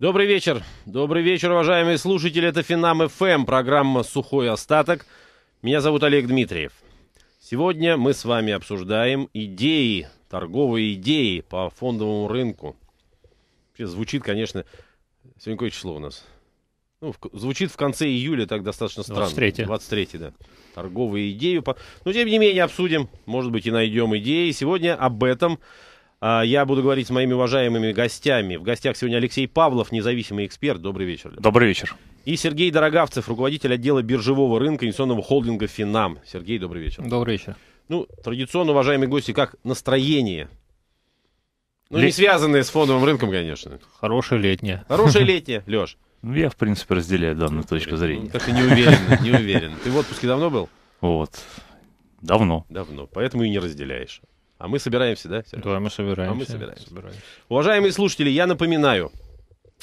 Добрый вечер. Добрый вечер, уважаемые слушатели. Это Финам ФМ, эм, программа «Сухой остаток». Меня зовут Олег Дмитриев. Сегодня мы с вами обсуждаем идеи, торговые идеи по фондовому рынку. Вообще звучит, конечно, сегодня какое число у нас? Ну, в, звучит в конце июля так достаточно странно. 23 23 да. Торговые идеи. По... Но, тем не менее, обсудим, может быть, и найдем идеи. Сегодня об этом а, я буду говорить с моими уважаемыми гостями. В гостях сегодня Алексей Павлов, независимый эксперт. Добрый вечер. Добрый вечер. И Сергей Дорогавцев, руководитель отдела биржевого рынка инвестиционного холдинга «Финам». Сергей, добрый вечер. Добрый вечер. Ну, традиционно, уважаемые гости, как настроение? Ну, Лет... не связанное с фондовым рынком, конечно. Хорошее летнее. Хорошее летнее, Леш. Ну, я, в принципе, разделяю данную ну, точку зрения. Как-то не уверен, не уверен. Ты в отпуске давно был? Вот. Давно. Давно, поэтому и не разделяешь. А мы собираемся, да? Сереж? Да, мы собираемся. А мы собираемся. собираемся. Уважаемые слушатели, я напоминаю,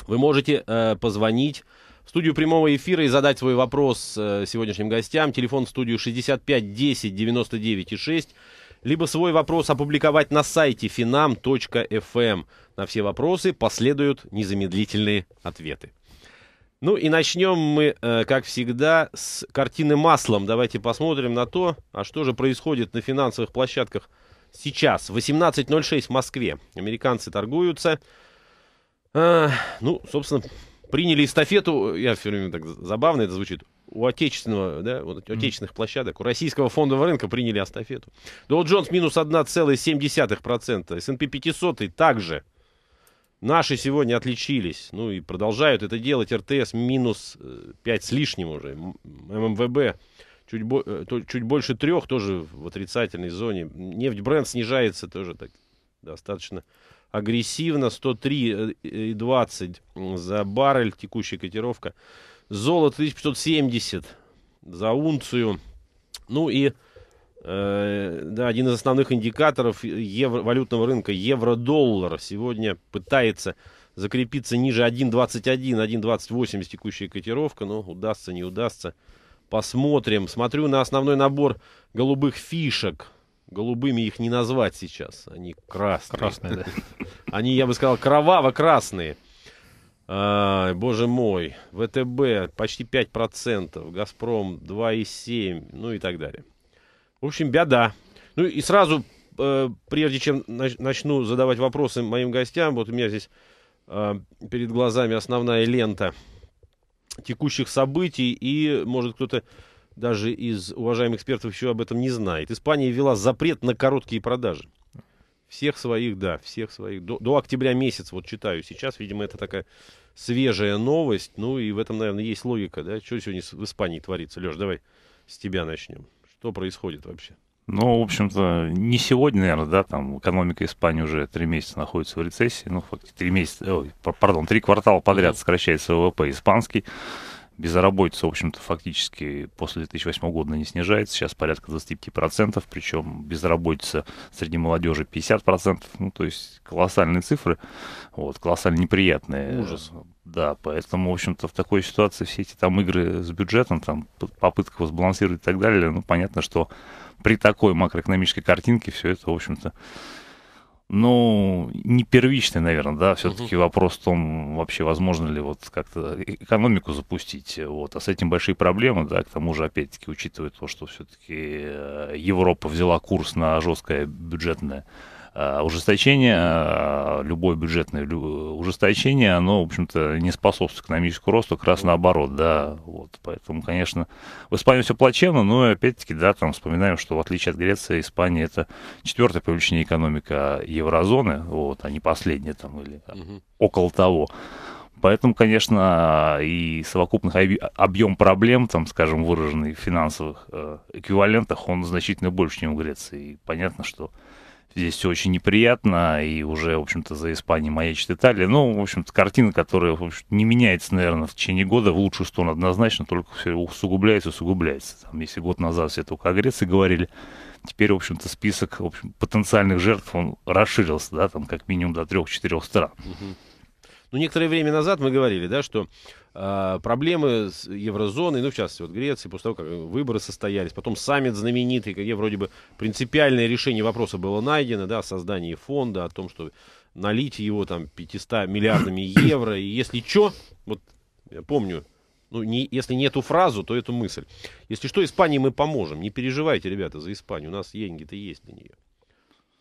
вы можете э, позвонить в студию прямого эфира и задать свой вопрос э, сегодняшним гостям. Телефон в студию 65 10 99 и 6. Либо свой вопрос опубликовать на сайте finam.fm. Эм. На все вопросы последуют незамедлительные ответы. Ну и начнем мы, э, как всегда, с картины маслом. Давайте посмотрим на то, а что же происходит на финансовых площадках – сейчас 18.06 в Москве. Американцы торгуются. А, ну, собственно, приняли эстафету. Я все время так забавно это звучит. У отечественного, да, у отечественных mm. площадок, у российского фондового рынка приняли эстафету. Доу Джонс минус 1,7%. S&P 500 и также. Наши сегодня отличились. Ну и продолжают это делать. РТС минус 5 э, с лишним уже. ММВБ чуть, бо, э, чуть больше трех тоже в отрицательной зоне. Нефть бренд снижается тоже так достаточно агрессивно. 103,20 э, за баррель текущая котировка. Золото 1570 за унцию. Ну и э, да, один из основных индикаторов евро, валютного рынка евро-доллар сегодня пытается закрепиться ниже 1.21, 1.28 текущая котировка, но ну, удастся, не удастся. Посмотрим. Смотрю на основной набор голубых фишек. Голубыми их не назвать сейчас. Они красные. Красные, да. Они, я бы сказал, кроваво-красные. А, боже мой. ВТБ почти 5%. Газпром 2,7%. Ну и так далее. В общем, беда. Ну и сразу, э, прежде чем начну задавать вопросы моим гостям, вот у меня здесь э, перед глазами основная лента – текущих событий, и, может, кто-то даже из уважаемых экспертов еще об этом не знает. Испания ввела запрет на короткие продажи. Всех своих, да, всех своих. До, до октября месяц вот читаю сейчас, видимо, это такая свежая новость. Ну и в этом, наверное, есть логика, да? Что сегодня в Испании творится? Леш, давай с тебя начнем. Что происходит вообще? Ну, в общем-то, не сегодня, наверное, да, там экономика Испании уже три месяца находится в рецессии, ну, фактически три месяца, ой, пардон, три квартала подряд сокращается ВВП испанский, безработица, в общем-то, фактически после 2008 года не снижается, сейчас порядка 25%, причем безработица среди молодежи 50%, ну, то есть колоссальные цифры, вот, колоссально неприятные. Ужас. Да, поэтому, в общем-то, в такой ситуации все эти там игры с бюджетом, там попытка его и так далее, ну, понятно, что при такой макроэкономической картинке все это, в общем-то, ну, не первичный, наверное, да, все-таки угу. вопрос в том, вообще возможно ли вот как-то э, экономику запустить, вот, а с этим большие проблемы, да, к тому же, опять-таки, учитывая то, что все-таки э, Европа взяла курс на жесткое бюджетное Э, ужесточение, э, любое бюджетное ужесточение, оно, в общем-то, не способствует экономическому росту, как раз наоборот, да, вот, поэтому, конечно, в Испании все плачевно, но, опять-таки, да, там вспоминаем, что, в отличие от Греции, Испания это четвертая по величине экономика еврозоны, вот, а не последняя там, или угу. около того, Поэтому, конечно, и совокупный объем проблем, там, скажем, выраженный в финансовых э, эквивалентах, он значительно больше, чем в Греции. И понятно, что Здесь все очень неприятно, и уже, в общем-то, за Испанией маячит Италия. Ну, в общем-то, картина, которая в общем не меняется, наверное, в течение года, в лучшую сторону однозначно, только все усугубляется, усугубляется. Там, если год назад все только о Греции говорили, теперь, в общем-то, список в общем, потенциальных жертв, он расширился, да, там как минимум до трех-четырех стран. Угу. Ну, некоторое время назад мы говорили, да, что э, проблемы с еврозоной, ну, в частности, вот Греции, после того, как э, выборы состоялись, потом саммит знаменитый, где вроде бы принципиальное решение вопроса было найдено, да, о создании фонда, о том, что налить его там 500 миллиардами евро, и если что, вот я помню, ну, не, если нету фразу, то эту мысль. Если что, Испании мы поможем. Не переживайте, ребята, за Испанию. У нас деньги-то есть для нее.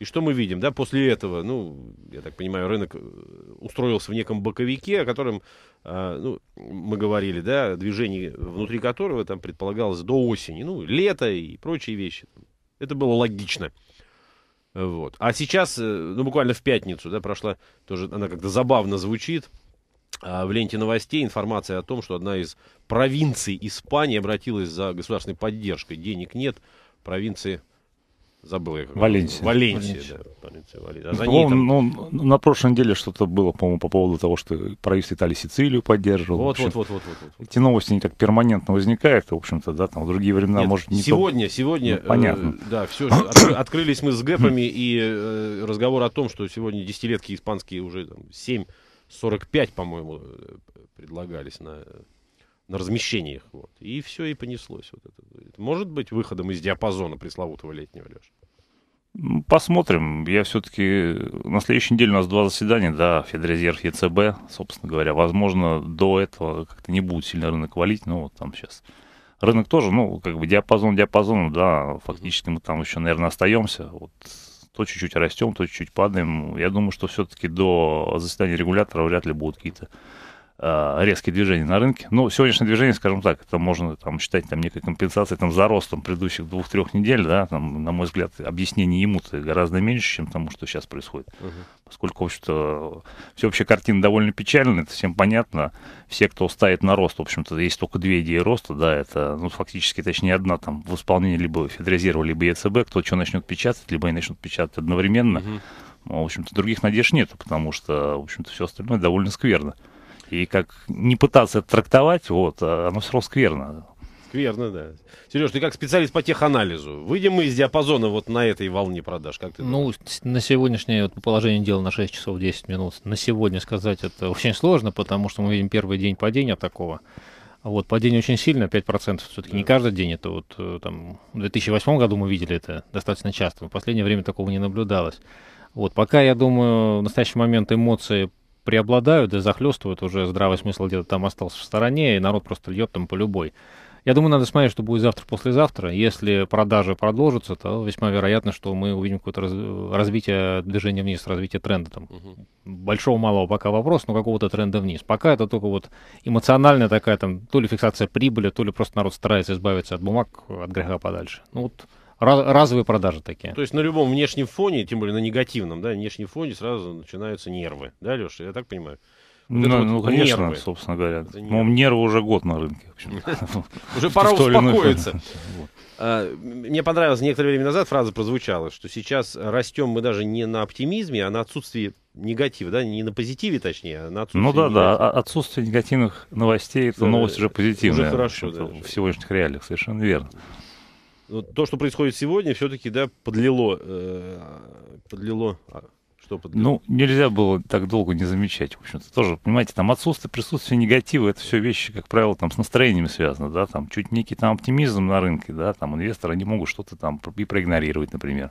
И что мы видим, да, после этого, ну, я так понимаю, рынок э, устроился в неком боковике, о котором, э, ну, мы говорили, да, движение э, внутри которого там предполагалось до осени, ну, лето и прочие вещи. Это было логично. Вот. А сейчас, э, ну, буквально в пятницу, да, прошла, тоже она как-то забавно звучит, в ленте новостей информация о том, что одна из провинций Испании обратилась за государственной поддержкой. Денег нет, провинции Забыл я. Валенсия. Валенсия, Валенсия. да. Валенсия, Валенсия. А за ну, там... ну, на прошлой неделе что-то было, по-моему, по поводу того, что правительство Италии Сицилию поддерживал. Вот, вот, вот, вот, вот, вот. Эти новости не так перманентно возникают, в общем-то, да, там в другие времена, Нет, может, не Сегодня, то... сегодня, ну, понятно. Э, да, все, откры, открылись мы с гэпами, и э, разговор о том, что сегодня десятилетки испанские уже там, 7, 45, по-моему, э, предлагались на на размещение их. Вот. И все, и понеслось. Вот это. это может быть выходом из диапазона пресловутого летнего, Леша? Посмотрим. Я все-таки... На следующей неделе у нас два заседания, да, Федрезерв, и ЕЦБ, собственно говоря. Возможно, до этого как-то не будет сильно рынок валить, но вот там сейчас... Рынок тоже, ну, как бы диапазон диапазону, да, фактически мы там еще, наверное, остаемся. Вот то чуть-чуть растем, то чуть-чуть падаем. Я думаю, что все-таки до заседания регулятора вряд ли будут какие-то Э, резкие движения на рынке. Ну, сегодняшнее движение, скажем так, это можно там, считать там, некой компенсацией там, за ростом предыдущих двух-трех недель. Да, там, на мой взгляд, объяснение ему-то гораздо меньше, чем тому, что сейчас происходит. Угу. Поскольку, в общем-то, всеобщая картина довольно печальная, это всем понятно. Все, кто ставит на рост, в общем-то, есть только две идеи роста. Да, это ну, фактически, точнее, одна там в исполнении либо Федрезерва, либо ЕЦБ. Кто что начнет печатать, либо они начнут печатать одновременно. Угу. В общем-то, других надежд нет, потому что, в общем-то, все остальное довольно скверно. И как не пытаться это трактовать, вот, а оно все равно скверно. Скверно, да. Сереж, ты как специалист по теханализу. Выйдем мы из диапазона вот на этой волне продаж? Как ты ну, на сегодняшнее вот, положение дела на 6 часов 10 минут. На сегодня сказать это очень сложно, потому что мы видим первый день падения такого. Вот, падение очень сильно, 5%. Все-таки да. не каждый день. Это вот э, там в 2008 году мы видели это достаточно часто. В последнее время такого не наблюдалось. Вот, пока, я думаю, в настоящий момент эмоции преобладают и захлестывают уже здравый смысл где-то там остался в стороне, и народ просто льет там по любой. Я думаю, надо смотреть, что будет завтра-послезавтра. Если продажи продолжатся, то весьма вероятно, что мы увидим какое-то раз, развитие движения вниз, развитие тренда. Там. Угу. Большого-малого пока вопрос, но какого-то тренда вниз. Пока это только вот эмоциональная такая там, то ли фиксация прибыли, то ли просто народ старается избавиться от бумаг, от греха подальше. Ну вот разовые продажи такие. То есть на любом внешнем фоне, тем более на негативном, да, внешнем фоне сразу начинаются нервы, да, Леша, я так понимаю? Вот ну, вот ну, конечно, нервы. собственно говоря. Это нервы. Ну, нервы уже год на рынке. Уже пора успокоиться. А, мне понравилось некоторое время назад фраза прозвучала, что сейчас растем мы даже не на оптимизме, а на отсутствии негатива, да, не на позитиве, точнее, а на отсутствии. Ну да, да, а отсутствие негативных новостей, это новость уже позитивная. Уже хорошо, да. В сегодняшних реалиях, совершенно верно то, что происходит сегодня, все-таки, да, подлило, э, подлило, а, что подлило? Ну, нельзя было так долго не замечать, в общем-то, тоже, понимаете, там отсутствие присутствия негатива, это все вещи, как правило, там с настроениями связано, да, там чуть некий там оптимизм на рынке, да, там инвесторы не могут что-то там и проигнорировать, например.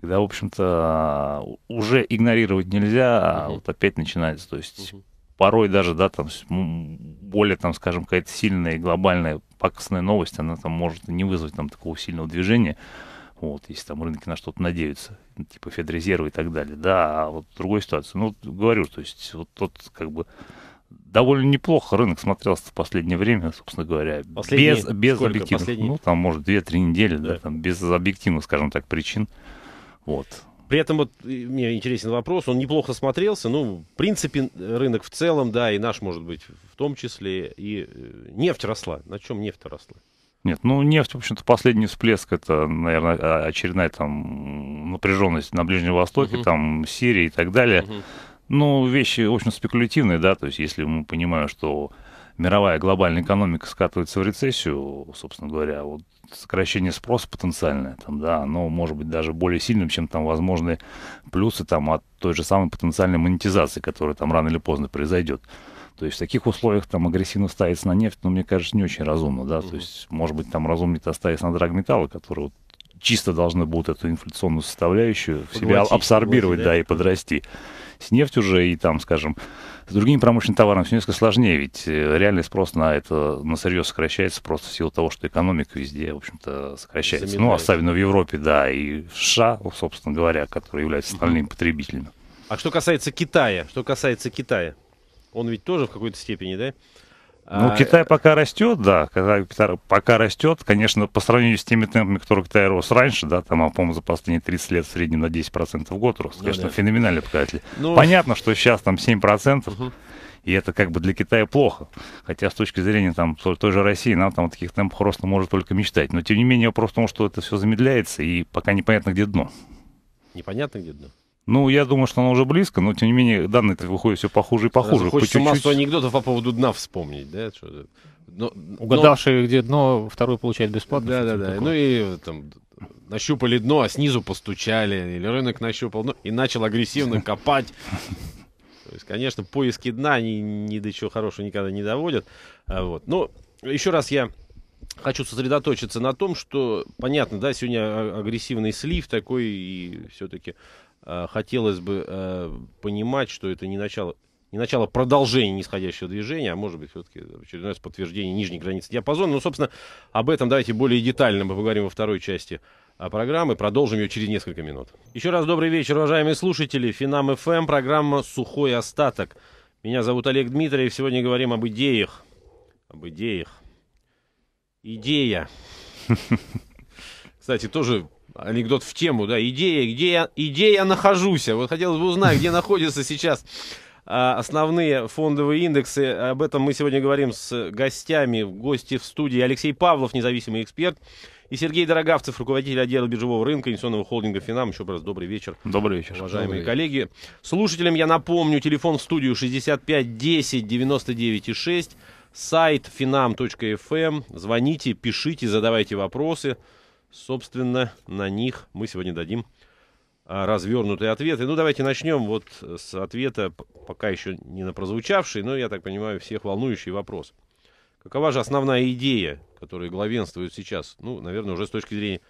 Когда, в общем-то, уже игнорировать нельзя, а вот опять начинается, то есть... порой даже, да, там более, там, скажем, какая-то сильная и глобальная пакостная новость, она там может не вызвать там такого сильного движения, вот, если там рынки на что-то надеются, типа Федрезерва и так далее, да, а вот другой ситуации, ну, говорю, то есть вот тот, как бы, довольно неплохо рынок смотрелся в последнее время, собственно говоря, последние, без, без объективных, последние? ну, там, может, 2-3 недели, да. да, там, без объективных, скажем так, причин, вот. При этом вот мне интересен вопрос, он неплохо смотрелся, ну, в принципе, рынок в целом, да, и наш, может быть, в том числе, и э, нефть росла. На чем нефть росла? Нет, ну нефть, в общем-то, последний всплеск, это, наверное, а, очередная там напряженность на Ближнем Востоке, uh-huh. там Сирии и так далее. Uh-huh. Ну, вещи, в общем, спекулятивные, да, то есть если мы понимаем, что мировая глобальная экономика скатывается в рецессию, собственно говоря, вот сокращение спроса потенциальное, там, да, оно может быть даже более сильным, чем там возможные плюсы там, от той же самой потенциальной монетизации, которая там рано или поздно произойдет. То есть в таких условиях там агрессивно ставится на нефть, ну, мне кажется, не очень разумно, да, то есть, может быть, там разумнее-то ставиться на драгметаллы, которые вот чисто должны будут эту инфляционную составляющую в себя абсорбировать, да, и подрасти. С нефтью уже и там, скажем, с другими промышленными товарами все несколько сложнее, ведь э, реальный спрос на это на сырье сокращается просто в силу того, что экономика везде, в общем-то, сокращается. Ну, Замедляется. Ну, особенно в Европе, да, и в США, собственно говоря, которые являются основными угу. потребителями. А что касается Китая, что касается Китая, он ведь тоже в какой-то степени, да, ну, а, э, Китай пока растет, да. пока растет, конечно, по сравнению с теми темпами, которые Китай рос раньше, да, там, а, по-моему, за последние 30 лет в среднем на 10% в год рос. Ну конечно, да. феноменальный показатель. Ну... Понятно, что сейчас там 7%. Угу. И это как бы для Китая плохо. Хотя с точки зрения там, той же России нам там о таких темпах роста может только мечтать. Но тем не менее вопрос в том, что это все замедляется и пока непонятно, где дно. Непонятно, где дно. Ну, я думаю, что оно уже близко, но, тем не менее, данные так выходят все похуже и похуже. Даже хочется по чуть-чуть. массу анекдотов по поводу дна вспомнить, да? что Но, Угадавший, но... где дно, второй получает бесплатно. Да-да-да, ну и там нащупали дно, а снизу постучали, или рынок нащупал дно и начал агрессивно копать. То есть, конечно, поиски дна они ни до чего хорошего никогда не доводят. А вот. Но еще раз я хочу сосредоточиться на том, что, понятно, да, сегодня а, агрессивный слив такой, и все-таки Э, хотелось бы э, понимать, что это не начало, не начало продолжения нисходящего движения, а может быть, все-таки очередное подтверждение нижней границы диапазона. Но, ну, собственно, об этом давайте более детально мы поговорим во второй части а, программы. Продолжим ее через несколько минут. Еще раз добрый вечер, уважаемые слушатели. Финам ФМ, программа «Сухой остаток». Меня зовут Олег Дмитриев. Сегодня говорим об идеях. Об идеях. Идея. Кстати, тоже анекдот в тему, да, идея, где я, идея я нахожусь. А вот хотелось бы узнать, где находится сейчас а, основные фондовые индексы. Об этом мы сегодня говорим с гостями. гости в студии Алексей Павлов, независимый эксперт, и Сергей Дорогавцев, руководитель отдела биржевого рынка инвестиционного холдинга «Финам». Еще раз добрый вечер. Добрый вечер. Уважаемые добрый коллеги. Слушателям я напомню, телефон в студию 65 10 99 6, сайт finam.fm. Эм. Звоните, пишите, задавайте вопросы. Собственно, на них мы сегодня дадим а, развернутые ответы. Ну, давайте начнем вот с ответа, пока еще не на прозвучавший, но, я так понимаю, всех волнующий вопрос. Какова же основная идея, которая главенствует сейчас? Ну, наверное, уже с точки зрения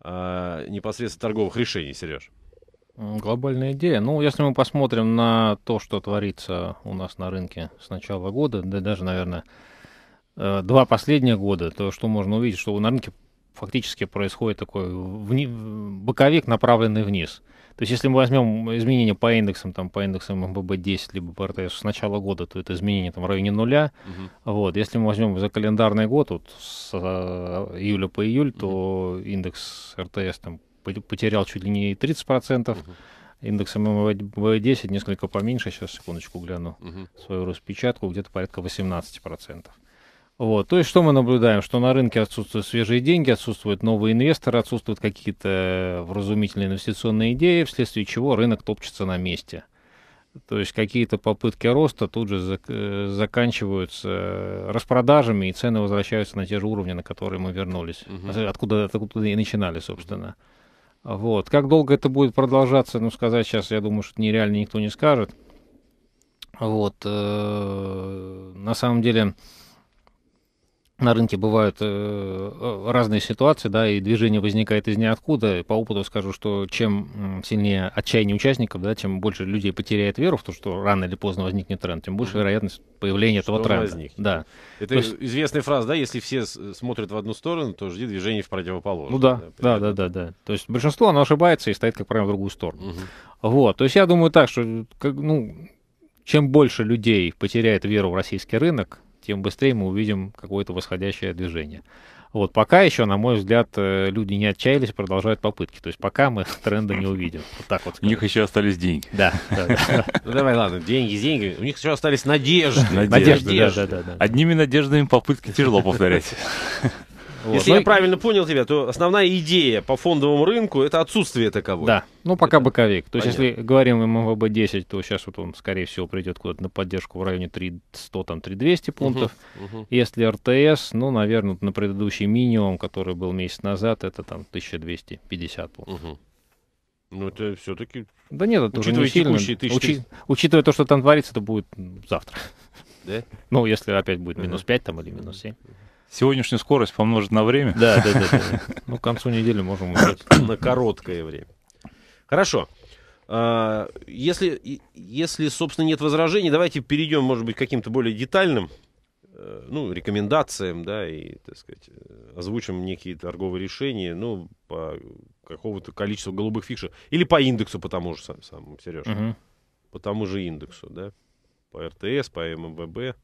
а, непосредственно торговых решений, Сереж. Глобальная идея. Ну, если мы посмотрим на то, что творится у нас на рынке с начала года, да даже, наверное, э, два последних года, то что можно увидеть, что на рынке фактически происходит такой вни... боковик, направленный вниз. То есть если мы возьмем изменения по индексам, там, по индексам МББ-10, либо по РТС с начала года, то это изменение там, в районе нуля. Угу. Вот. Если мы возьмем за календарный год, вот, с а, июля по июль, угу. то индекс РТС там, потерял чуть ли не 30%. Угу. Индекс ММВ-10 несколько поменьше, сейчас секундочку гляну угу. свою распечатку, где-то порядка 18%. Вот. То есть что мы наблюдаем? Что на рынке отсутствуют свежие деньги, отсутствуют новые инвесторы, отсутствуют какие-то вразумительные инвестиционные идеи, вследствие чего рынок топчется на месте. То есть какие-то попытки роста тут же зак- заканчиваются распродажами, и цены возвращаются на те же уровни, на которые мы вернулись, угу. откуда, откуда и начинали, собственно. Вот. Как долго это будет продолжаться, ну, сказать сейчас, я думаю, что нереально никто не скажет. Вот. Э, на самом деле на рынке бывают э, э, разные ситуации, да, и движение возникает из ниоткуда. по опыту скажу, что чем сильнее отчаяние участников, да, чем больше людей потеряет веру в то, что рано или поздно возникнет тренд, тем больше вероятность появления что этого тренда. Возникнет. Да. Это то есть... известная фраза, да, если все смотрят в одну сторону, то жди движения в противоположную. Ну да, да, да, да, да, да. То есть большинство, оно ошибается и стоит, как правило, в другую сторону. Угу. Вот, то есть я думаю так, что, э, как, ну, чем больше людей потеряет веру в российский рынок, тем быстрее мы увидим какое-то восходящее движение. Вот, пока еще, на мой взгляд, э, люди не отчаялись, продолжают попытки. То есть пока мы тренда не увидим. Вот так вот. У них еще остались деньги. Да. Ну, давай, ладно, деньги, деньги. У них еще остались надежды. Надежды, да, да, да. Одними надеждами попытки тяжело повторять. Вот. Если ну, я и... правильно понял тебя, то основная идея по фондовому рынку это отсутствие таковой. Да, ну пока это... боковик. То есть если говорим МВБ-10, то сейчас вот он, скорее всего, придет куда-то на поддержку в районе 300, там 3200 пунктов. Угу, угу. Если РТС, ну, наверное, на предыдущий минимум, который был месяц назад, это там 1250 пунктов. Угу. Ну, это все-таки... Да нет, это Учитывая уже не сильно. Тысячи... Учи... Учитывая то, что там творится, это будет завтра. Да? Ну, если опять будет минус 5 там или минус 7. Сегодняшнюю скорость помножить на время. Да, да, да. Ну, к концу недели можем уехать на короткое время. Хорошо. А, если, если, собственно, нет возражений, давайте перейдем, может быть, к каким-то более детальным э, ну, рекомендациям, да, и, так сказать, э, озвучим некие торговые решения, ну, по какого-то количеству голубых фишек. Или по индексу, по тому же самому, Сереж. Угу. По тому же индексу, да. По РТС, по ММВБ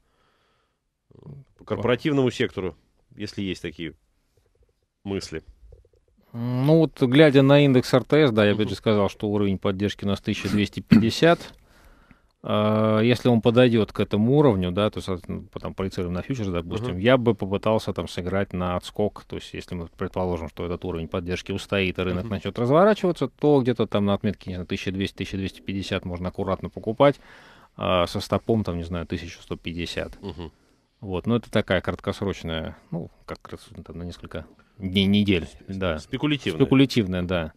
корпоративному сектору, если есть такие мысли. Ну вот, глядя на индекс РТС, да, я опять же сказал, что уровень поддержки у нас 1250. Если он подойдет к этому уровню, да, то, ну, там, проецируем на фьючерс, допустим, uh-huh. я бы попытался там сыграть на отскок, то есть если мы предположим, что этот уровень поддержки устоит, и рынок uh-huh. начнет разворачиваться, то где-то там на отметке, не знаю, 1200-1250 можно аккуратно покупать, а со стопом там, не знаю, 1150. Uh-huh. Вот, но это такая краткосрочная, ну, как раз на несколько дней, недель. Да. Спекулятивная. Спекулятивная, да.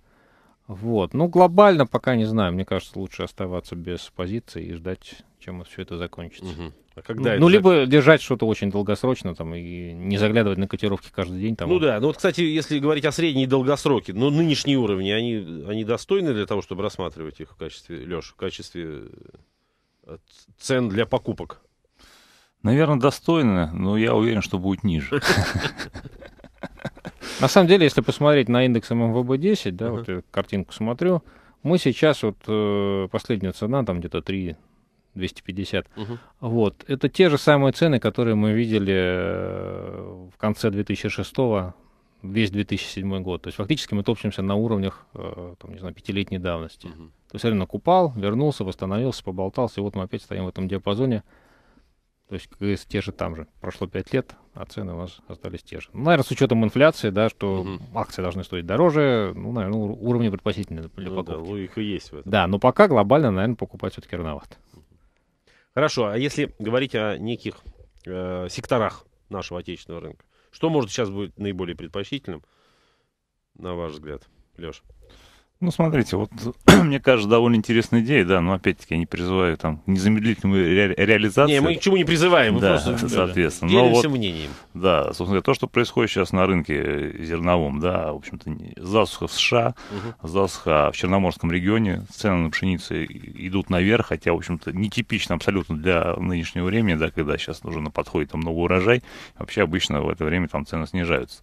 Вот. Ну, глобально пока не знаю. Мне кажется, лучше оставаться без позиции и ждать, чем все это закончится. Угу. А ну, когда ну, ну либо закончится? держать что-то очень долгосрочно там, и не заглядывать на котировки каждый день. Там. Ну да, ну вот, кстати, если говорить о средней и долгосроке, ну, нынешние уровни, они, они достойны для того, чтобы рассматривать их в качестве, Леш, в качестве э, цен для покупок? Наверное, достойно, но я уверен, что будет ниже. На самом деле, если посмотреть на индекс ММВБ-10, да, вот я картинку смотрю, мы сейчас вот э, последняя цена, там где-то 3 250. Угу. Вот. Это те же самые цены, которые мы видели э, в конце 2006 весь 2007 год. То есть фактически мы топчемся на уровнях, э, там, не знаю, пятилетней давности. Угу. То есть я купал, вернулся, восстановился, поболтался, и вот мы опять стоим в этом диапазоне то есть КС те же там же. Прошло 5 лет, а цены у нас остались те же. Ну, наверное, с учетом инфляции, да, что угу. акции должны стоить дороже, ну, наверное, уровни предпочтительны для ну, покупки. Да, логика есть в этом. Да, но пока глобально, наверное, покупать все-таки рановато. Хорошо, а если говорить о неких э, секторах нашего отечественного рынка, что может сейчас быть наиболее предпочтительным, на ваш взгляд, Леша? Ну, смотрите, вот мне кажется, довольно интересная идея, да, но опять-таки я не призываю там к незамедлительную ре- реализацию. Не, мы к чему не призываем, мы да, просто соответственно. Да, но вот, мнением. Да, собственно говоря, то, что происходит сейчас на рынке э, зерновом, да, в общем-то, засуха в США, угу. засуха в Черноморском регионе, цены на пшеницу идут наверх, хотя, в общем-то, нетипично абсолютно для нынешнего времени, да, когда сейчас уже на подходе там много урожай, вообще обычно в это время там цены снижаются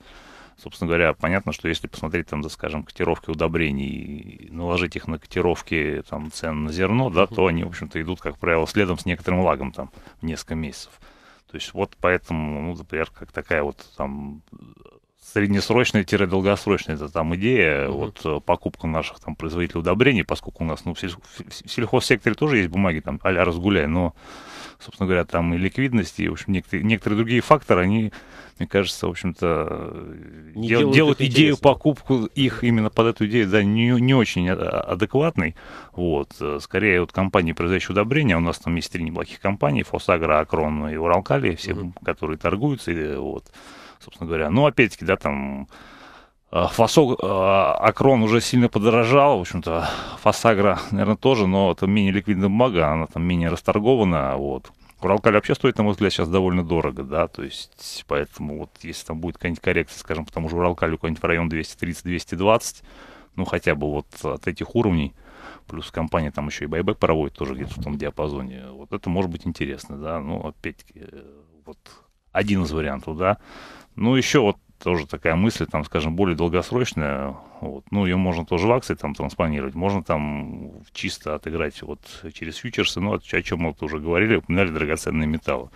собственно говоря, понятно, что если посмотреть там, за, скажем, котировки удобрений и наложить их на котировки там, цен на зерно, да, то они, в общем-то, идут, как правило, следом с некоторым лагом там в несколько месяцев. То есть вот поэтому, ну, например, как такая вот там среднесрочная-долгосрочная это там идея mm вот э, покупка наших там производителей удобрений, поскольку у нас ну, в, сельх... в сельхозсекторе тоже есть бумаги там а-ля разгуляй, но собственно говоря, там и ликвидность, и, в общем, некоторые, некоторые другие факторы, они, мне кажется, в общем-то, дел, делают, делают идею интересно. покупку их именно под эту идею, да, не, не очень а, а, адекватной, вот, э, скорее вот компании, производящие удобрения, у нас там есть три неплохих компании, Фосагра, Акрон и Уралкали, все, угу. которые торгуются, и, вот, собственно говоря, ну, опять-таки, да, там Э, Фасо э, Акрон уже сильно подорожал, в общем-то, Фасагра, наверное, тоже, но это менее ликвидная бумага, она там менее расторгована, вот. Уралкаль вообще стоит, на мой взгляд, сейчас довольно дорого, да, то есть, поэтому вот если там будет какая-нибудь коррекция, скажем, потому что Уралкалю какой-нибудь в район 230-220, ну, хотя бы вот от этих уровней, плюс компания там еще и байбек проводит тоже где-то в том диапазоне, вот это может быть интересно, да, ну, опять-таки, э, вот один из вариантов, да. Ну, еще вот тоже такая мысль, там, скажем, более долгосрочная. Вот. Ну, ее можно тоже в акции там транспонировать, можно там чисто отыграть вот через фьючерсы, ну, о чем мы вот уже говорили, упоминали драгоценные металлы.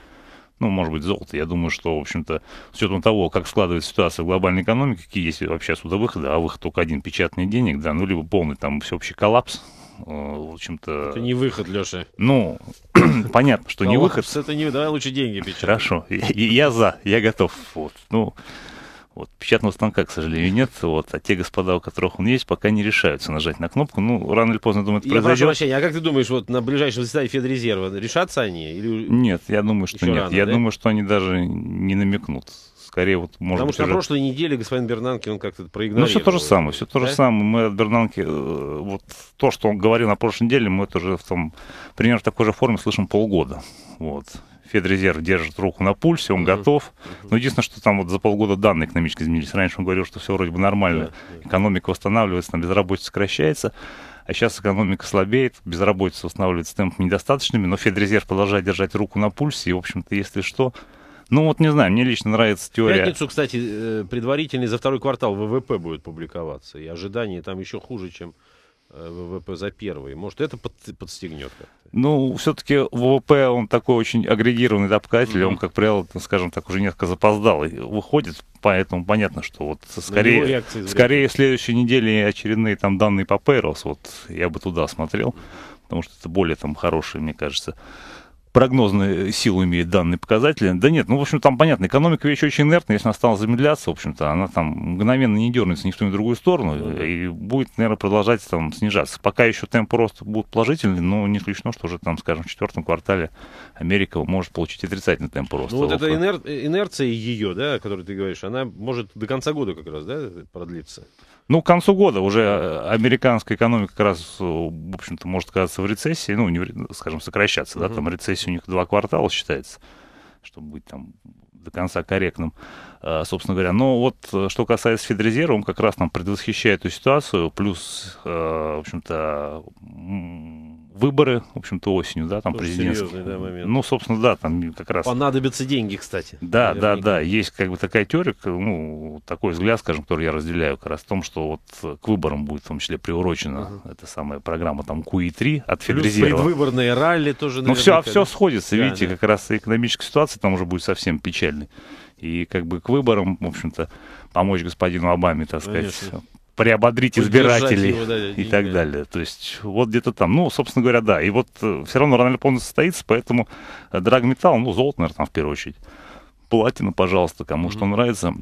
Ну, может быть, золото. Я думаю, что, в общем-то, с учетом того, как складывается ситуация в глобальной экономике, какие есть вообще отсюда выходы, а выход только один, печатный денег, да, ну, либо полный там всеобщий коллапс, э, в общем-то... Это не выход, Леша. Ну, понятно, что не выход. Это не... Давай лучше деньги печатать. Хорошо, я, я за, я готов. Вот. Ну, вот, печатного станка, к сожалению, нет. Вот, а те господа, у которых он есть, пока не решаются нажать на кнопку. Ну, рано или поздно, думаю, это я произойдет. Прошу прощения, а как ты думаешь, вот на ближайшем заседании Федрезерва решатся они? Или... Нет, я думаю, что Еще нет. Рано, я да? думаю, что они даже не намекнут скорее вот может Потому что уже... на прошлой неделе господин Бернанки он как-то проигнорировал. Ну, все то же самое, все то же самое. Мы от Бернанки, э, вот то, что он говорил на прошлой неделе, мы это уже в том, примерно в такой же форме слышим полгода. Вот. Федрезерв держит руку на пульсе, он uh-huh. готов. Uh-huh. Но ну, единственное, что там вот за полгода данные экономически изменились. Раньше он говорил, что все вроде бы нормально, yeah. экономика восстанавливается, там безработица сокращается. А сейчас экономика слабеет, безработица восстанавливается темпами недостаточными, но Федрезерв продолжает держать руку на пульсе, и, в общем-то, если что, ну вот не знаю, мне лично нравится теория. В пятницу, кстати, э, предварительный за второй квартал ВВП будет публиковаться, и ожидания там еще хуже, чем Э, ВВП за первые. Может, это под, подстегнет Ну, все-таки ВВП, он такой очень агрегированный да, показатель, mm-hmm. он, как правило, ну, скажем так, уже несколько запоздал и выходит, поэтому понятно, что вот скорее, скорее в следующей неделе очередные там данные по Payrolls, вот я бы туда смотрел, потому что это более там хорошие, мне кажется, Прогнозные силы имеют данные показатели? Да нет, ну, в общем, там понятно, экономика вещь очень инертная, если она стала замедляться, в общем-то, она там мгновенно не дернется ни в ту, ни в другую сторону, ну и будет, наверное, продолжать там снижаться. Пока еще темп роста будет положительный. но не исключено, что уже там, скажем, в четвертом квартале Америка может получить отрицательный темп роста. Ну, вот эта инер... инерция ее, да, о которой ты говоришь, она может до конца года как раз, да, продлиться? Ну, к концу года уже э, американская экономика как раз, э, в общем-то, может казаться в рецессии, ну, не, скажем, сокращаться, да, там рецессия у них два квартала считается, чтобы быть там до конца корректным, э, собственно говоря. Но вот что касается Федрезерва, он как раз нам предвосхищает эту ситуацию, плюс, в общем-то, выборы, в общем-то, осенью, да, там Тоже ну, президентские. Да, момент. Ну, собственно, да, там как раз... Понадобятся деньги, кстати. Да, да, да, есть как бы такая теория, ну, такой взгляд, скажем, который я разделяю, как раз в том, что вот э, к выборам будет в том числе приурочена Uh -huh. эта самая программа там QE3 от Федрезерва. предвыборные ралли тоже, Ну, все, а все сходится, да, видите, да. как раз экономическая ситуация там уже будет совсем печальной. И как бы к выборам, в общем-то, помочь господину Обаме, так сказать, Конечно приободрить избирателей его, да, и так далее. То есть вот где-то там. Ну, собственно говоря, да. И вот э, все равно Рональд Понт состоится, поэтому э, драгметалл, ну, золото, наверное, там в первую очередь. Платина, пожалуйста, кому mm-hmm. что нравится.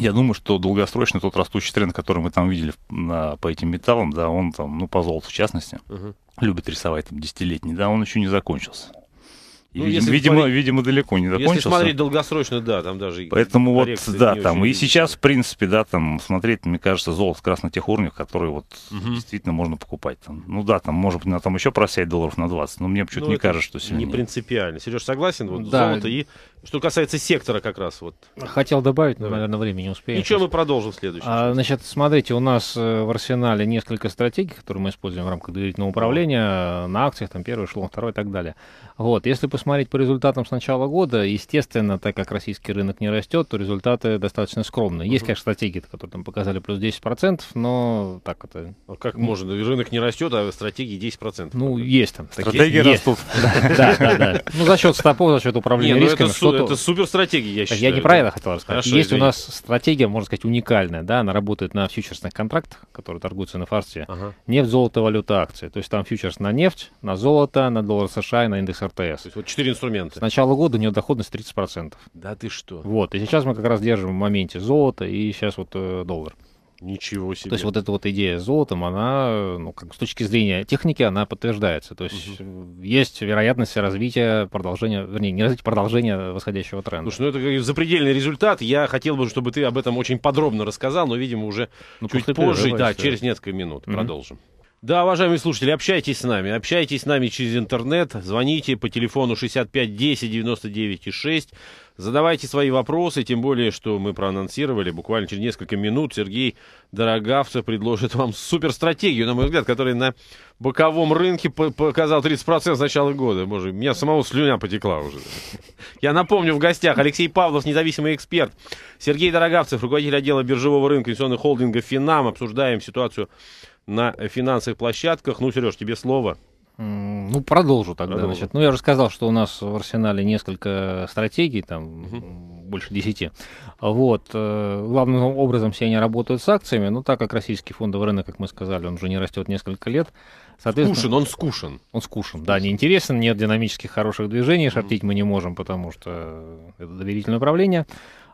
Я думаю, что долгосрочно тот растущий тренд, который мы там видели на, по этим металлам, да, он там, ну, по золоту в частности, uh-huh. любит рисовать там десятилетний, да, он еще не закончился. И, ну, видимо, видимо, смотреть, видимо, далеко не закончился. Если смотреть долгосрочно, да, там даже... Поэтому вот, да, там, и сейчас, в принципе, да, там, смотреть, мне кажется, золото как раз тех уровнях, которые вот угу. действительно можно покупать. Там. Ну да, там, может быть, на там еще просять долларов на 20, но мне почему-то ну, не кажется, что сильно Не принципиально. Сереж, согласен? Вот да. золото и что касается сектора как раз вот. Хотел добавить, но, наверное, времени не успеем. Ничего, мы продолжим следующий. А, значит, смотрите, у нас э, в арсенале несколько стратегий, которые мы используем в рамках доверительного управления, на акциях, там первый шло, второй и так далее. Вот, если посмотреть по результатам с начала года, естественно, так как российский рынок не растет, то результаты достаточно скромные. Есть, конечно, стратегии, которые там показали плюс 10%, но так это... А как ну, можно? Рынок не растет, а стратегии 10%. Ну, есть там. Стратегии есть. растут. Да, да, да. Ну, за счет стопов, за счет управления ну, рисками вот, это супер стратегия, я считаю. Я не про это хотел рассказать. Хорошо, Есть извини. у нас стратегия, можно сказать, уникальная, да, она работает на фьючерсных контрактах, которые торгуются на фарсе. Ага. Нефть, золото, валюта, акции. То есть там фьючерс на нефть, на золото, на доллар США и на индекс РТС. То есть вот четыре инструмента. С начала года у нее доходность 30%. Да ты что? Вот, и сейчас мы как раз держим в моменте золото и сейчас вот э, доллар. Ничего себе. То есть вот эта вот идея с золотом, она, ну, как с точки зрения техники, она подтверждается. То есть угу. есть вероятность развития, продолжения, вернее, не развития, продолжения восходящего тренда. Слушай, ну это запредельный результат. Я хотел бы, чтобы ты об этом очень подробно рассказал, но, видимо, уже ну, чуть позже, да, через несколько минут угу. продолжим. Да, уважаемые слушатели, общайтесь с нами. Общайтесь с нами через интернет, звоните по телефону 65 10 99 6. Задавайте свои вопросы, тем более, что мы проанонсировали буквально через несколько минут Сергей Дорогавцев предложит вам суперстратегию, на мой взгляд, которая на боковом рынке показал 30% с начала года. Боже, у меня самого слюня потекла уже. Я напомню, в гостях Алексей Павлов, независимый эксперт, Сергей Дорогавцев, руководитель отдела биржевого рынка инвестиционного холдинга «Финам». Обсуждаем ситуацию на финансовых площадках. Ну, Сереж, тебе слово. Ну, продолжу тогда. Продолжу. Значит, ну, я уже сказал, что у нас в арсенале несколько стратегий, там угу. больше десяти. Вот. Э, главным образом все они работают с акциями, но так как российский фондовый рынок, как мы сказали, он уже не растет несколько лет, соответственно... Скушен, он скушен. Он скушен, да, неинтересен, нет динамических хороших движений, шортить мы не можем, потому что э, это доверительное управление.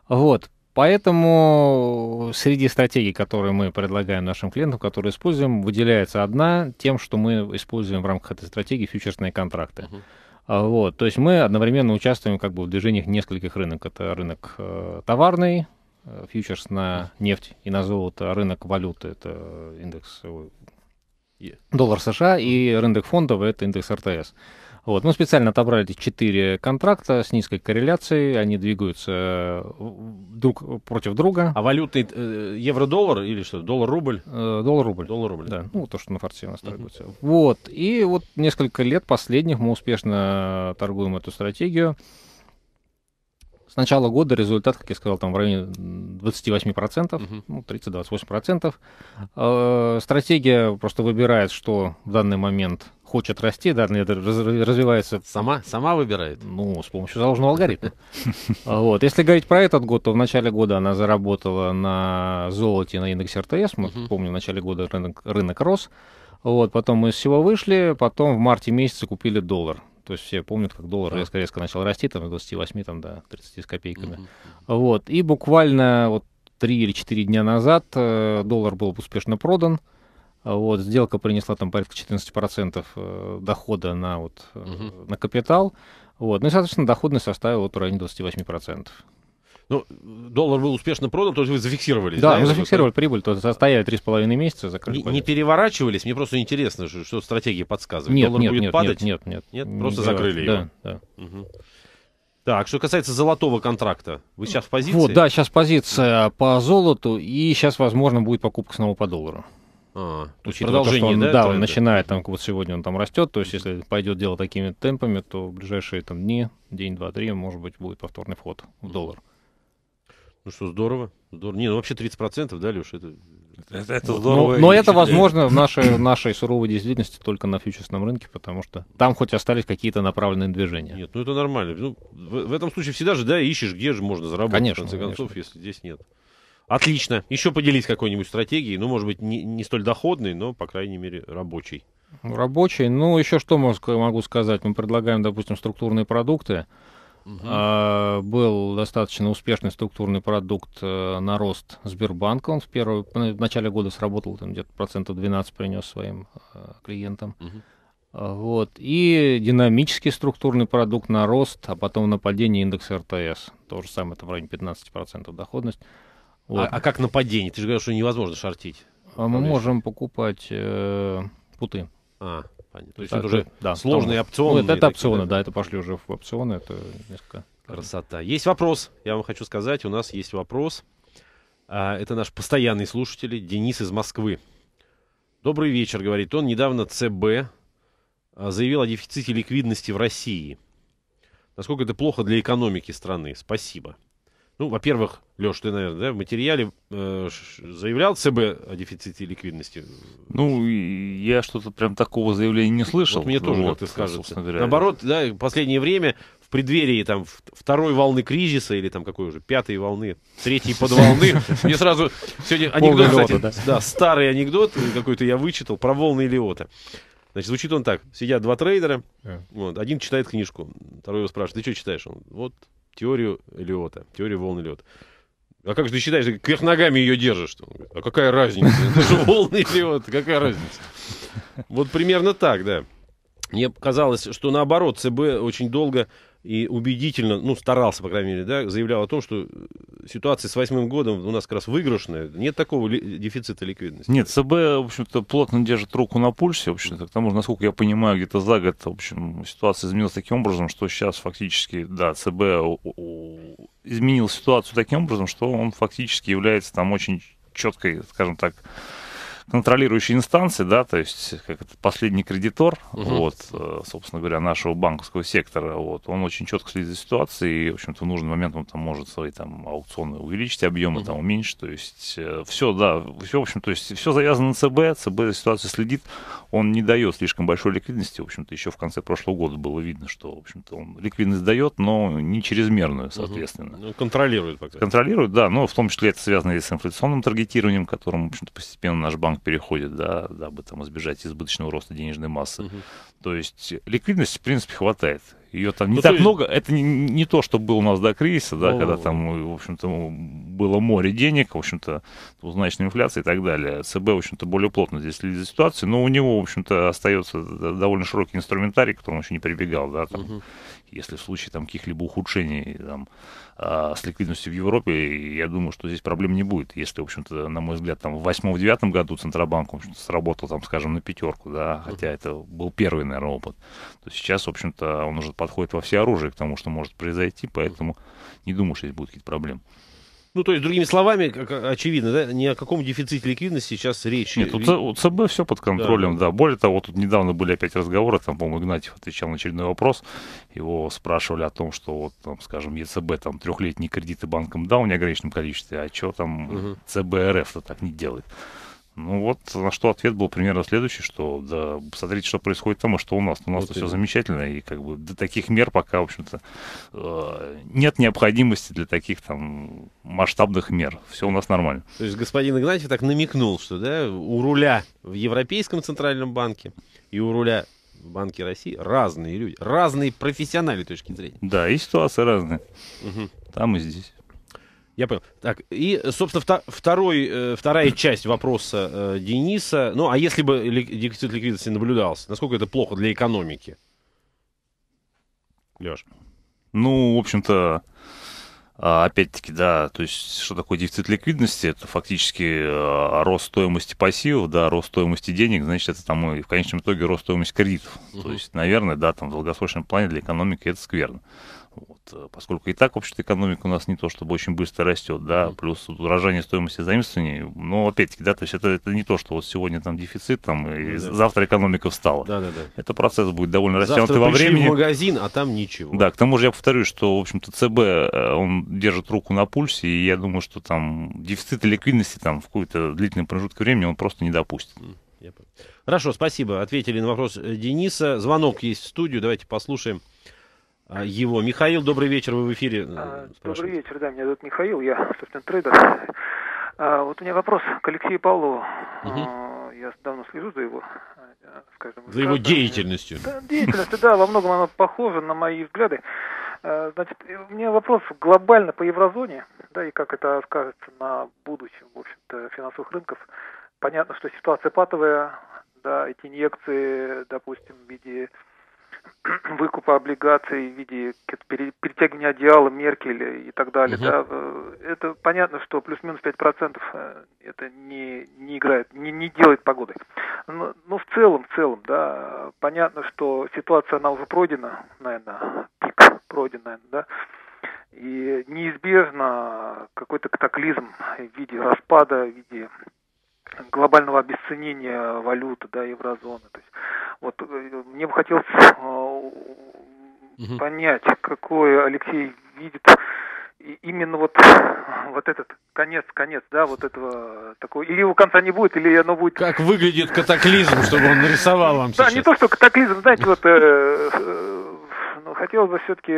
Вот, Поэтому э, среди стратегий, которые мы предлагаем нашим клиентам, которые используем, выделяется одна тем, что мы используем в рамках этой стратегии фьючерсные контракты. Uh-huh. Вот, то есть мы одновременно участвуем как бы в движениях нескольких рынок. Это рынок э, товарный, э, фьючерс на нефть и на золото, рынок валюты, это индекс э, доллар США, и рынок фондов, это индекс РТС. Вот. Мы ну, специально отобрали эти четыре контракта с низкой корреляцией, они двигаются э, друг против друга. А валютный э, евро-доллар или что? Доллар-рубль? Э, доллар-рубль. Доллар-рубль, да. Ну, то, что на форсе у нас торгуется. Вот. И вот несколько лет последних мы успешно торгуем эту стратегию. С начала года результат, как я сказал, там в районе 28%, угу. ну, 30-28%. Э, стратегия просто выбирает, что в данный момент хочет расти, данные развивается Сама, сама выбирает? Ну, с помощью заложенного алгоритма. Вот. Если говорить про этот год, то в начале года она заработала на золоте на индексе РТС. Мы uh помним, в начале года рынок, рынок рос. Вот, потом мы из всего вышли, потом в марте месяце купили доллар. То есть все помнят, как доллар резко, резко начал расти, там, с 28 там, до 30 с копейками. Угу. Вот. И буквально вот 3 или 4 дня назад э, доллар был успешно продан. Вот, сделка принесла там порядка 14% э, дохода на, вот, угу. на капитал. Вот. Ну и, соответственно, доходность составила вот, в районе 28%. Ну, доллар был успешно продан, то есть вы зафиксировались. Да, да мы зафиксировали прибыль, то есть состояли 3,5 месяца. Закрыли, не, не переворачивались? Мне просто интересно, что, что стратегия подсказывает. Нет, доллар нет, будет нет, падать? Нет, нет, нет. Нет, просто не закрыли его. Да, да. Угу. Так, что касается золотого контракта, вы сейчас в позиции? Вот, да, сейчас позиция по золоту, и сейчас, возможно, будет покупка снова по доллару. А, то есть продолжение, то, он, да? Да, это? начинает, там, вот сегодня он там растет, то есть если пойдет дело такими темпами, то в ближайшие там дни, день, два, три, может быть, будет повторный вход в доллар. Ну что, здорово. здорово. Не, ну вообще 30%, да, Леша, это... Это, это ну, здорово. Но, но это возможно в нашей, нашей суровой действительности только на фьючерсном рынке, потому что там хоть остались какие-то направленные движения. Нет, ну это нормально. Ну, в, в этом случае всегда же, да, ищешь, где же можно заработать, конечно, в конце концов, конечно. если здесь нет. Отлично. Еще поделись какой-нибудь стратегией. Ну, может быть, не, не столь доходной, но, по крайней мере, рабочей. Рабочий. Ну, еще что могу сказать? Мы предлагаем, допустим, структурные продукты. Угу. Был достаточно успешный структурный продукт э, на рост Сбербанка. Он в, первый, в начале года сработал, там где-то процентов 12 принес своим э, клиентам. Угу. Вот. И динамический структурный продукт на рост, а потом на падение индекс РТС. То же самое, это в районе 15% доходность. А, вот. А, а как нападение? Ты же говоришь, что невозможно шортить. А мы можем покупать э, путы. А компании. То есть это, уже да, сложные там, опционы. Ну, это, это опционы, да, это пошли уже в опционы, это несколько... Красота. Есть вопрос, я вам хочу сказать, у нас есть вопрос. А, это наш постоянный слушатель Денис из Москвы. Добрый вечер, говорит он. Недавно ЦБ а, заявил о дефиците ликвидности в России. Насколько это плохо для экономики страны? Спасибо. Ну, во-первых, Леш, ты, наверное, да, в материале э, заявлял ЦБ о дефиците ликвидности? Ну, я что-то прям такого заявления не слышал. Вот мне тоже вот, как ты скажешь, Наоборот, да, в последнее время в преддверии там второй волны кризиса или там какой уже пятой волны, третьей подволны. Мне сразу сегодня анекдот, кстати, да, старый анекдот какой-то я вычитал про волны Элиота. Значит, звучит он так. Сидят два трейдера, вот, один читает книжку, второй его спрашивает, ты что читаешь? Он, вот, теорию Эллиота, теорию волн Эллиота. А как же ты считаешь, как ногами ее держишь? Говорит, а какая разница? Это же волны Эллиота, какая разница? Вот примерно так, да. Мне казалось, что наоборот, ЦБ очень долго и убедительно, ну, старался, по крайней мере, да, заявлял о том, что ситуация с восьмым годом у нас как раз выигрышная, нет такого ли, дефицита ликвидности. Нет, ЦБ, в общем-то, плотно держит руку на пульсе, в общем-то, к тому же, насколько я понимаю, где-то за год, в общем, ситуация изменилась таким образом, что сейчас фактически, да, ЦБ изменил ситуацию таким образом, что он фактически является там очень четкой, скажем так, контролирующей инстанции, да, то есть как это, последний кредитор, угу. вот, э, собственно говоря, нашего банковского сектора, вот, он очень четко следит за ситуацией, и, в общем-то, в нужный момент он там может свои там аукционы увеличить, объемы угу. там уменьшить, то есть э, все, да, все, в общем, то есть все завязано на ЦБ, ЦБ за ситуацию следит, он не дает слишком большой ликвидности, в общем-то, еще в конце прошлого года было видно, что, в общем-то, он ликвидность дает, но не чрезмерную, соответственно. Угу. Ну, контролирует, по Контролирует, да, но в том числе это связано и с инфляционным таргетированием, которым, в общем-то, постепенно наш банк банк переходит, да, дабы там избежать избыточного роста денежной массы. Угу. То есть ликвидности, в принципе, хватает. Ее там ну, не ну, так есть... много. Это не, не то, что было у нас до кризиса, да, О-о-о. когда там, э, в общем-то, было море денег, в общем-то, двузначная инфляция и так далее. ЦБ, в общем-то, более плотно здесь следит за ситуацией, но у него, в общем-то, остается довольно широкий инструментарий, к которому еще не прибегал, да, там, угу. если в случае там каких-либо ухудшений там, а, с ликвидностью в Европе, я думаю, что здесь проблем не будет. Если, в общем-то, на мой взгляд, там в восьмом-девятом году Центробанк, в общем сработал там, скажем, на пятерку, да, хотя это был первый, наверное, опыт, то сейчас, в общем-то, он уже подходит во все оружие к тому, что может произойти, поэтому не думаю, что здесь будут какие-то проблемы. Ну, то есть, другими словами, а, очевидно, да, ни о каком дефиците ликвидности сейчас речь. Нет, у ЦБ все под контролем, да. да. Более того, тут недавно были опять разговоры, там, по-моему, Игнатьев отвечал на очередной вопрос, его спрашивали о том, что вот, там, скажем, ЕЦБ там трехлетние кредиты банкам дал в неограниченном количестве, а что там угу. ЦБ РФ-то так не делает. Ну вот на что ответ был примерно следующий, что да, смотрите, что происходит там, и что у нас. У нас вот все замечательно, и как бы до таких мер пока, в общем-то, э, нет необходимости для таких там масштабных мер. Все у нас нормально. То есть господин Игнатьев так намекнул, что да, у руля в Европейском центральном банке и у руля в Банке России разные люди, разные профессиональные точки зрения. Да, и ситуации разные. Угу. Там и здесь. Я понял. Так, и, собственно, второй, э, вторая часть вопроса э, Дениса. Ну, а если бы дефицит ликвидности наблюдался, насколько это плохо для экономики? Леш. Ну, в общем-то, а, опять-таки, да, то есть что такое дефицит ликвидности? Это фактически э, рост стоимости пассивов, да, рост стоимости денег, значит, это там и в конечном итоге рост стоимости кредитов. Угу. То есть, наверное, да, там в долгосрочном плане для экономики это скверно. Вот, э, поскольку и так, в общем-то, экономика у нас не то чтобы очень быстро растет, да, плюс удорожание стоимости заимствований, но ну, опять-таки, да, то есть это, это не то, что вот сегодня там дефицит, там, и да. завтра экономика встала. Да, да, да. Это процесс будет довольно растянутый во времени. в магазин, а там ничего. Да, к тому же я повторю, что, в общем-то, ЦБ, э, он держит руку на пульсе, и я думаю, что там дефицит ликвидности там в какой-то длительный промежуток времени он просто не допустит. Хорошо, спасибо. Ответили на вопрос э, Дениса. Звонок есть в студию. Давайте послушаем. А, его. Михаил, добрый вечер, вы в эфире. Э, а, добрый вечер, да, меня зовут Михаил, я, собственно, трейдер. А, вот у меня вопрос к Алексею Павлову. Угу. Я давно слежу за его скажем, за его деятельностью. Да, деятельностью, да, во многом она похожа на мои взгляды. Значит, у меня вопрос глобально по еврозоне, да, и как это скажется на будущем, в общем-то, финансовых рынков. Понятно, что ситуация патовая, да, эти инъекции, допустим, в виде выкупа облигаций в виде перетягивания одеяла Меркель и так далее, угу. да, э, это понятно, что плюс-минус 5% э, это не, не играет, не, не делает погоды. Но, но в целом, в целом, да, понятно, что ситуация, она уже пройдена, наверное, пик пройден, наверное, да, и неизбежно какой-то катаклизм в виде распада, в виде глобального обесценения валюты, да, еврозоны. То есть вот э, мне бы хотелось э, понять, какой Алексей видит именно вот, вот этот конец, конец, да, вот этого такого. Или его конца не будет, или оно будет... Как выглядит катаклизм, чтобы он нарисовал вам сейчас. Да, не то, что катаклизм, знаете, вот... Э, э хотелось бы все-таки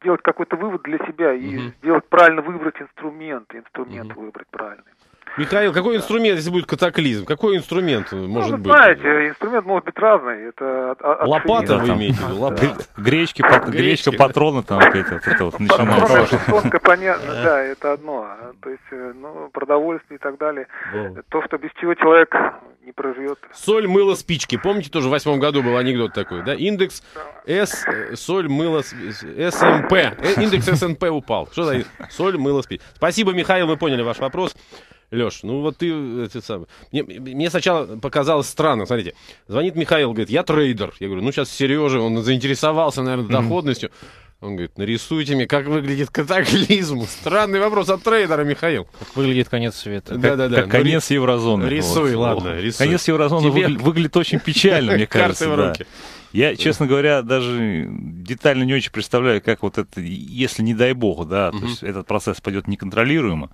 сделать какой-то вывод для себя и сделать правильно, выбрать инструмент, инструмент выбрать правильный. Михаил, какой инструмент, если будет катаклизм, какой инструмент ну, может ну, быть? знаете, инструмент может быть разный. Это от, от Лопата вы имеете в виду? Лопата. Гречки, Гречки, гречка, патроны там какие-то. Вот это вот начинается. Тонко понятно, да, это одно. То есть, э, ну, продовольствие и так далее. То, что без чего человек не проживет. Соль, мыло, спички. Помните, тоже в восьмом году был анекдот такой, да? Индекс С, э, соль, мыло, СМП. Э, индекс СНП упал. Что за соль, мыло, спички? Спасибо, Михаил, мы поняли ваш вопрос. Леш, ну вот ты, э, ты сам. Мне, мне сначала показалось странно, смотрите, звонит Михаил, говорит, я трейдер. Я говорю, ну сейчас Сережа, он заинтересовался, наверное, mm-hmm. доходностью. Он говорит, нарисуйте мне, как выглядит катаклизм. Странный вопрос от трейдера, Михаил. Как выглядит конец света. Да, как, да, да. Ну, конец ну, еврозоны. Рисуй, вот. ладно, рисуй. Конец еврозоны Тебе... выгля- выглядит очень печально, мне кажется. Карты в руки. Да. Я, честно говоря, даже детально не очень представляю, как вот это, если не дай бог, да, то есть этот процесс пойдет неконтролируемо,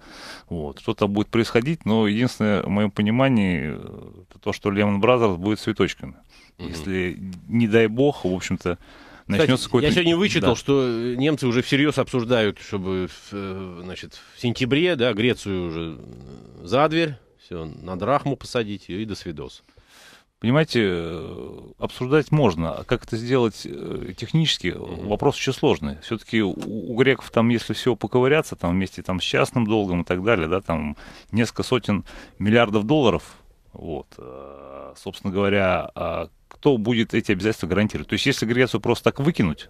вот, что там будет происходить, но единственное, в моем понимании, э, это то, что Лемон Бразерс будет цветочками. Если, не дай бог, в общем-то, начнется какой-то... Я сегодня вычитал, да. что э, немцы уже всерьез обсуждают, чтобы э, значит, в сентябре да, Грецию уже за дверь, все, на драхму посадить и до свидос понимаете, э, обсуждать можно, а как это сделать э, технически, э, вопрос еще сложный. Все-таки у, греков там, если все поковыряться, там вместе там, с частным долгом и так далее, да, там несколько сотен миллиардов долларов, вот, собственно говоря, а кто будет эти обязательства гарантировать. То есть, если Грецию просто так выкинуть,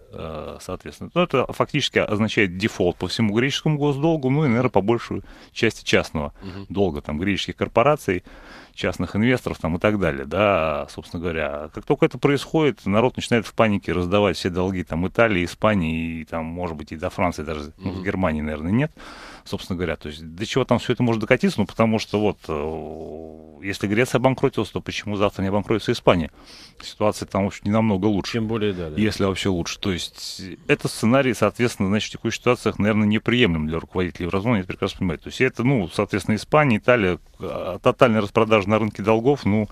соответственно, то это фактически означает дефолт по всему греческому госдолгу, ну и, наверное, по большей части частного угу. долга, там, греческих корпораций частных инвесторов там, и так далее. Да, собственно говоря, как только это происходит, народ начинает в панике раздавать все долги там, Италии, Испании, и, там, может быть, и до Франции даже, ну, в Германии, наверное, нет собственно говоря. То есть до чего там все это может докатиться? Ну, потому что вот, э, если Греция обанкротилась, то почему завтра не обанкротится Испания? Ситуация там, в общем, не намного лучше. Тем более, да. да. Если вообще лучше. То есть этот сценарий, соответственно, значит, в текущих ситуациях, наверное, неприемлем для руководителей еврозоны, я прекрасно понимаю. То есть это, ну, соответственно, Испания, Италия, э, тотальная распродажа на рынке долгов, ну,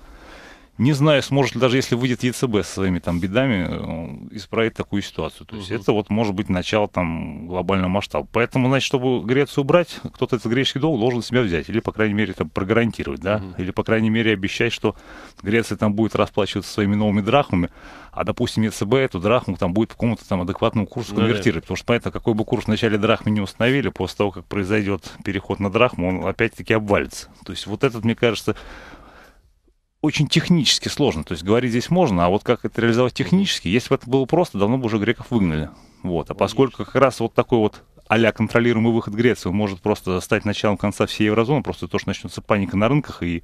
не знаю, сможет ли даже если выйдет ЕЦБ со своими там бедами э, исправить такую ситуацию. То есть угу. это вот может быть начало там глобального масштаба. Поэтому, значит, чтобы Грецию убрать, кто-то этот греческий долг должен себя взять. Или, по крайней мере, там прогарантировать, да. Угу. Или, по крайней мере, обещать, что Греция там будет расплачиваться своими новыми драхмами, а, допустим, ЕЦБ эту драхму там будет по какому-то там адекватному курсу ну, конвертировать. Да. Потому что, понятно, какой бы курс в начале драхмы не установили, после того, как произойдет переход на драхму, он опять-таки обвалится. То есть вот этот, мне кажется, очень технически сложно. То есть говорить здесь можно, а вот как это реализовать технически, если бы это было просто, давно бы уже греков выгнали. Вот. А ну, поскольку как раз вот такой вот а контролируемый выход Греции может просто стать началом конца всей еврозоны, просто то, что начнется паника на рынках, и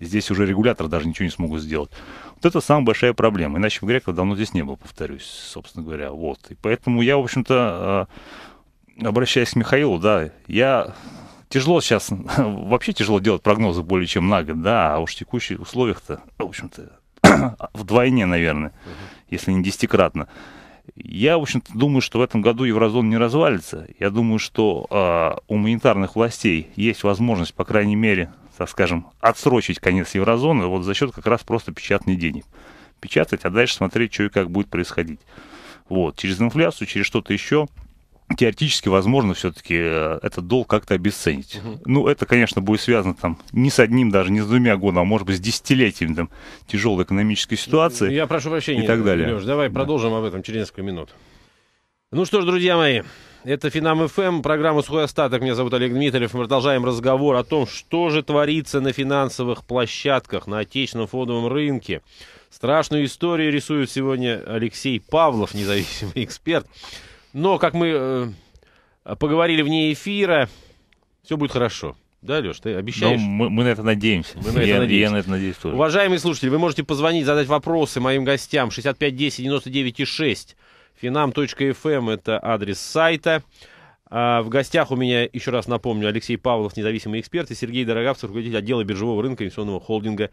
здесь уже регулятор даже ничего не смогут сделать. Вот это самая большая проблема. Иначе в греков давно здесь не было, повторюсь, собственно говоря. Вот. И поэтому я, в общем-то, а, обращаясь к Михаилу, да, я Тяжело сейчас, вообще тяжело делать прогнозы более чем на год, да, а уж в текущих условиях-то, в общем-то, вдвойне, наверное, угу. если не десятикратно. Я, в общем-то, думаю, что в этом году еврозон не развалится. Я думаю, что э, у монетарных властей есть возможность, по крайней мере, так скажем, отсрочить конец еврозоны вот за счет как раз просто печатания денег. Печатать, а дальше смотреть, что и как будет происходить. Вот, через инфляцию, через что-то еще – теоретически возможно все-таки э, этот долг как-то обесценить. Угу. Ну, это, конечно, будет связано там не с одним, даже не с двумя годами, а может быть с десятилетиями там, тяжелой экономической ну, ситуации. Я прошу прощения, и так далее. Леш, давай да. продолжим об этом через несколько минут. Ну что ж, друзья мои, это Финам ФМ, программа «Сухой остаток». Меня зовут Олег Дмитриев. Мы продолжаем разговор о том, что же творится на финансовых площадках, на отечественном фондовом рынке. Страшную историю рисует сегодня Алексей Павлов, независимый эксперт. Но, как мы э, поговорили вне эфира, все будет хорошо. Да, Леш, ты ну, обещаешь? Ну, мы, мы на это надеемся. Мы на я, это надеемся. я на это надеюсь тоже. Уважаемые слушатели, вы можете позвонить, задать вопросы моим гостям. 6510 99 6 finam.fm – это адрес сайта. А в гостях у меня, еще раз напомню, Алексей Павлов, независимый эксперт, и Сергей Дороговцев руководитель отдела биржевого рынка инвестиционного холдинга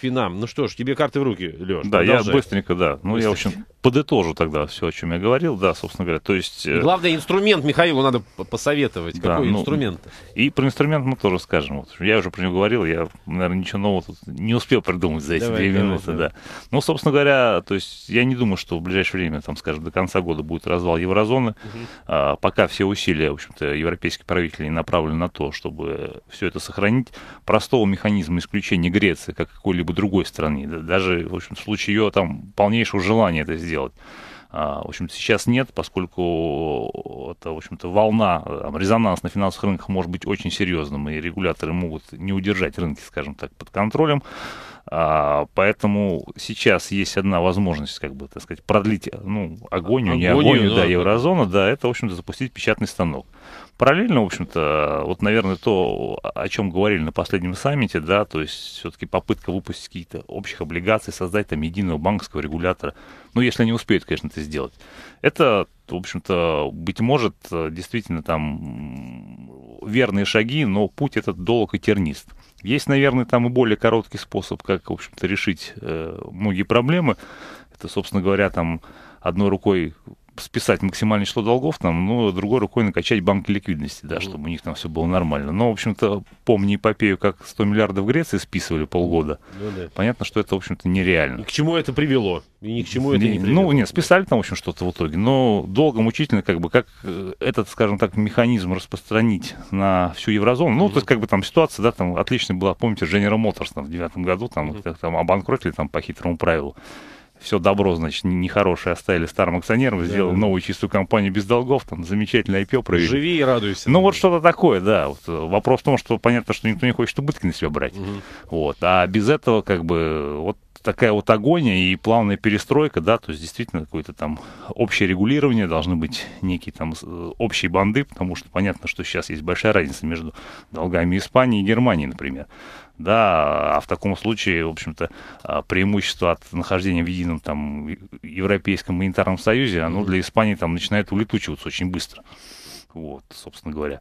Финам. Ну что ж, тебе карты в руки, Леш. Да, продолжай. я быстренько, да. Ну, быстренько. я, в общем, подытожу тогда все, о чем я говорил. Да, собственно говоря, то есть... Э, Главный инструмент Михаилу надо посоветовать. Да, Какой ну, инструмент? И про инструмент мы тоже скажем. Вот, я уже про него говорил, я, наверное, ничего нового тут не успел придумать за эти две минуты. Да. Ну, собственно говоря, то есть я не думаю, что в ближайшее время, там, скажем, до конца года будет развал еврозоны. Угу. А, пока все усилия, в общем-то, европейских правителей направлены на то, чтобы все это сохранить. Простого механизма исключения Греции, как какой-либо либо другой страны. Даже, в общем, в случае ее там полнейшего желания это сделать. А, в общем-то, сейчас нет, поскольку это, в общем-то, волна, там, резонанс на финансовых рынках может быть очень серьезным, и регуляторы могут не удержать рынки, скажем так, под контролем. А, поэтому сейчас есть одна возможность, как бы, так сказать, продлить, ну, агонию, агонию не агонию, да, да, еврозона, да, это, в общем-то, запустить печатный станок. Параллельно, в общем-то, вот, наверное, то, о чем говорили на последнем саммите, да, то есть все-таки попытка выпустить какие-то общих облигаций, создать там единого банковского регулятора, ну, если они успеют, конечно, это сделать. Это, в общем-то, быть может, действительно там верные шаги, но путь этот долг и тернист. Есть, наверное, там и более короткий способ, как, в общем-то, решить э, многие проблемы. Это, собственно говоря, там одной рукой списать максимальное число долгов, там, ну, другой рукой накачать банки ликвидности, да, чтобы у них там все было нормально. Но, в общем-то, помни эпопею, как 100 миллиардов в Греции списывали полгода. Ну, да. Понятно, что это, в общем-то, нереально. И к чему это привело? И ни к чему это не ну, привело. Ну, нет, списали там, в общем, что-то в итоге. Но долго, мучительно, как бы, как э, этот, скажем так, механизм распространить на всю еврозону. Ну, то есть, как бы там ситуация, да, там отличная была, помните, General Motors там, в девятом году, там, mm-hmm. там обанкротили там по хитрому правилу все добро, значит, нехорошее оставили старым акционерам, сделал да. новую чистую компанию без долгов, там замечательное IPO провели. Живи и радуйся. Ну, вот что-то такое, да. Вот, э, вопрос в том, что понятно, что никто не хочет убытки на себя брать. Угу. Вот. А без этого, как бы, вот такая вот агония и плавная перестройка, да, то есть действительно какое-то там общее регулирование, должны быть некие там э, общие банды, потому что понятно, что сейчас есть большая разница между долгами Испании и Германии, например да, а в таком случае, в общем-то, а, преимущество от нахождения в едином там Европейском монетарном союзе, оно для Испании там начинает улетучиваться очень быстро. Вот, собственно говоря.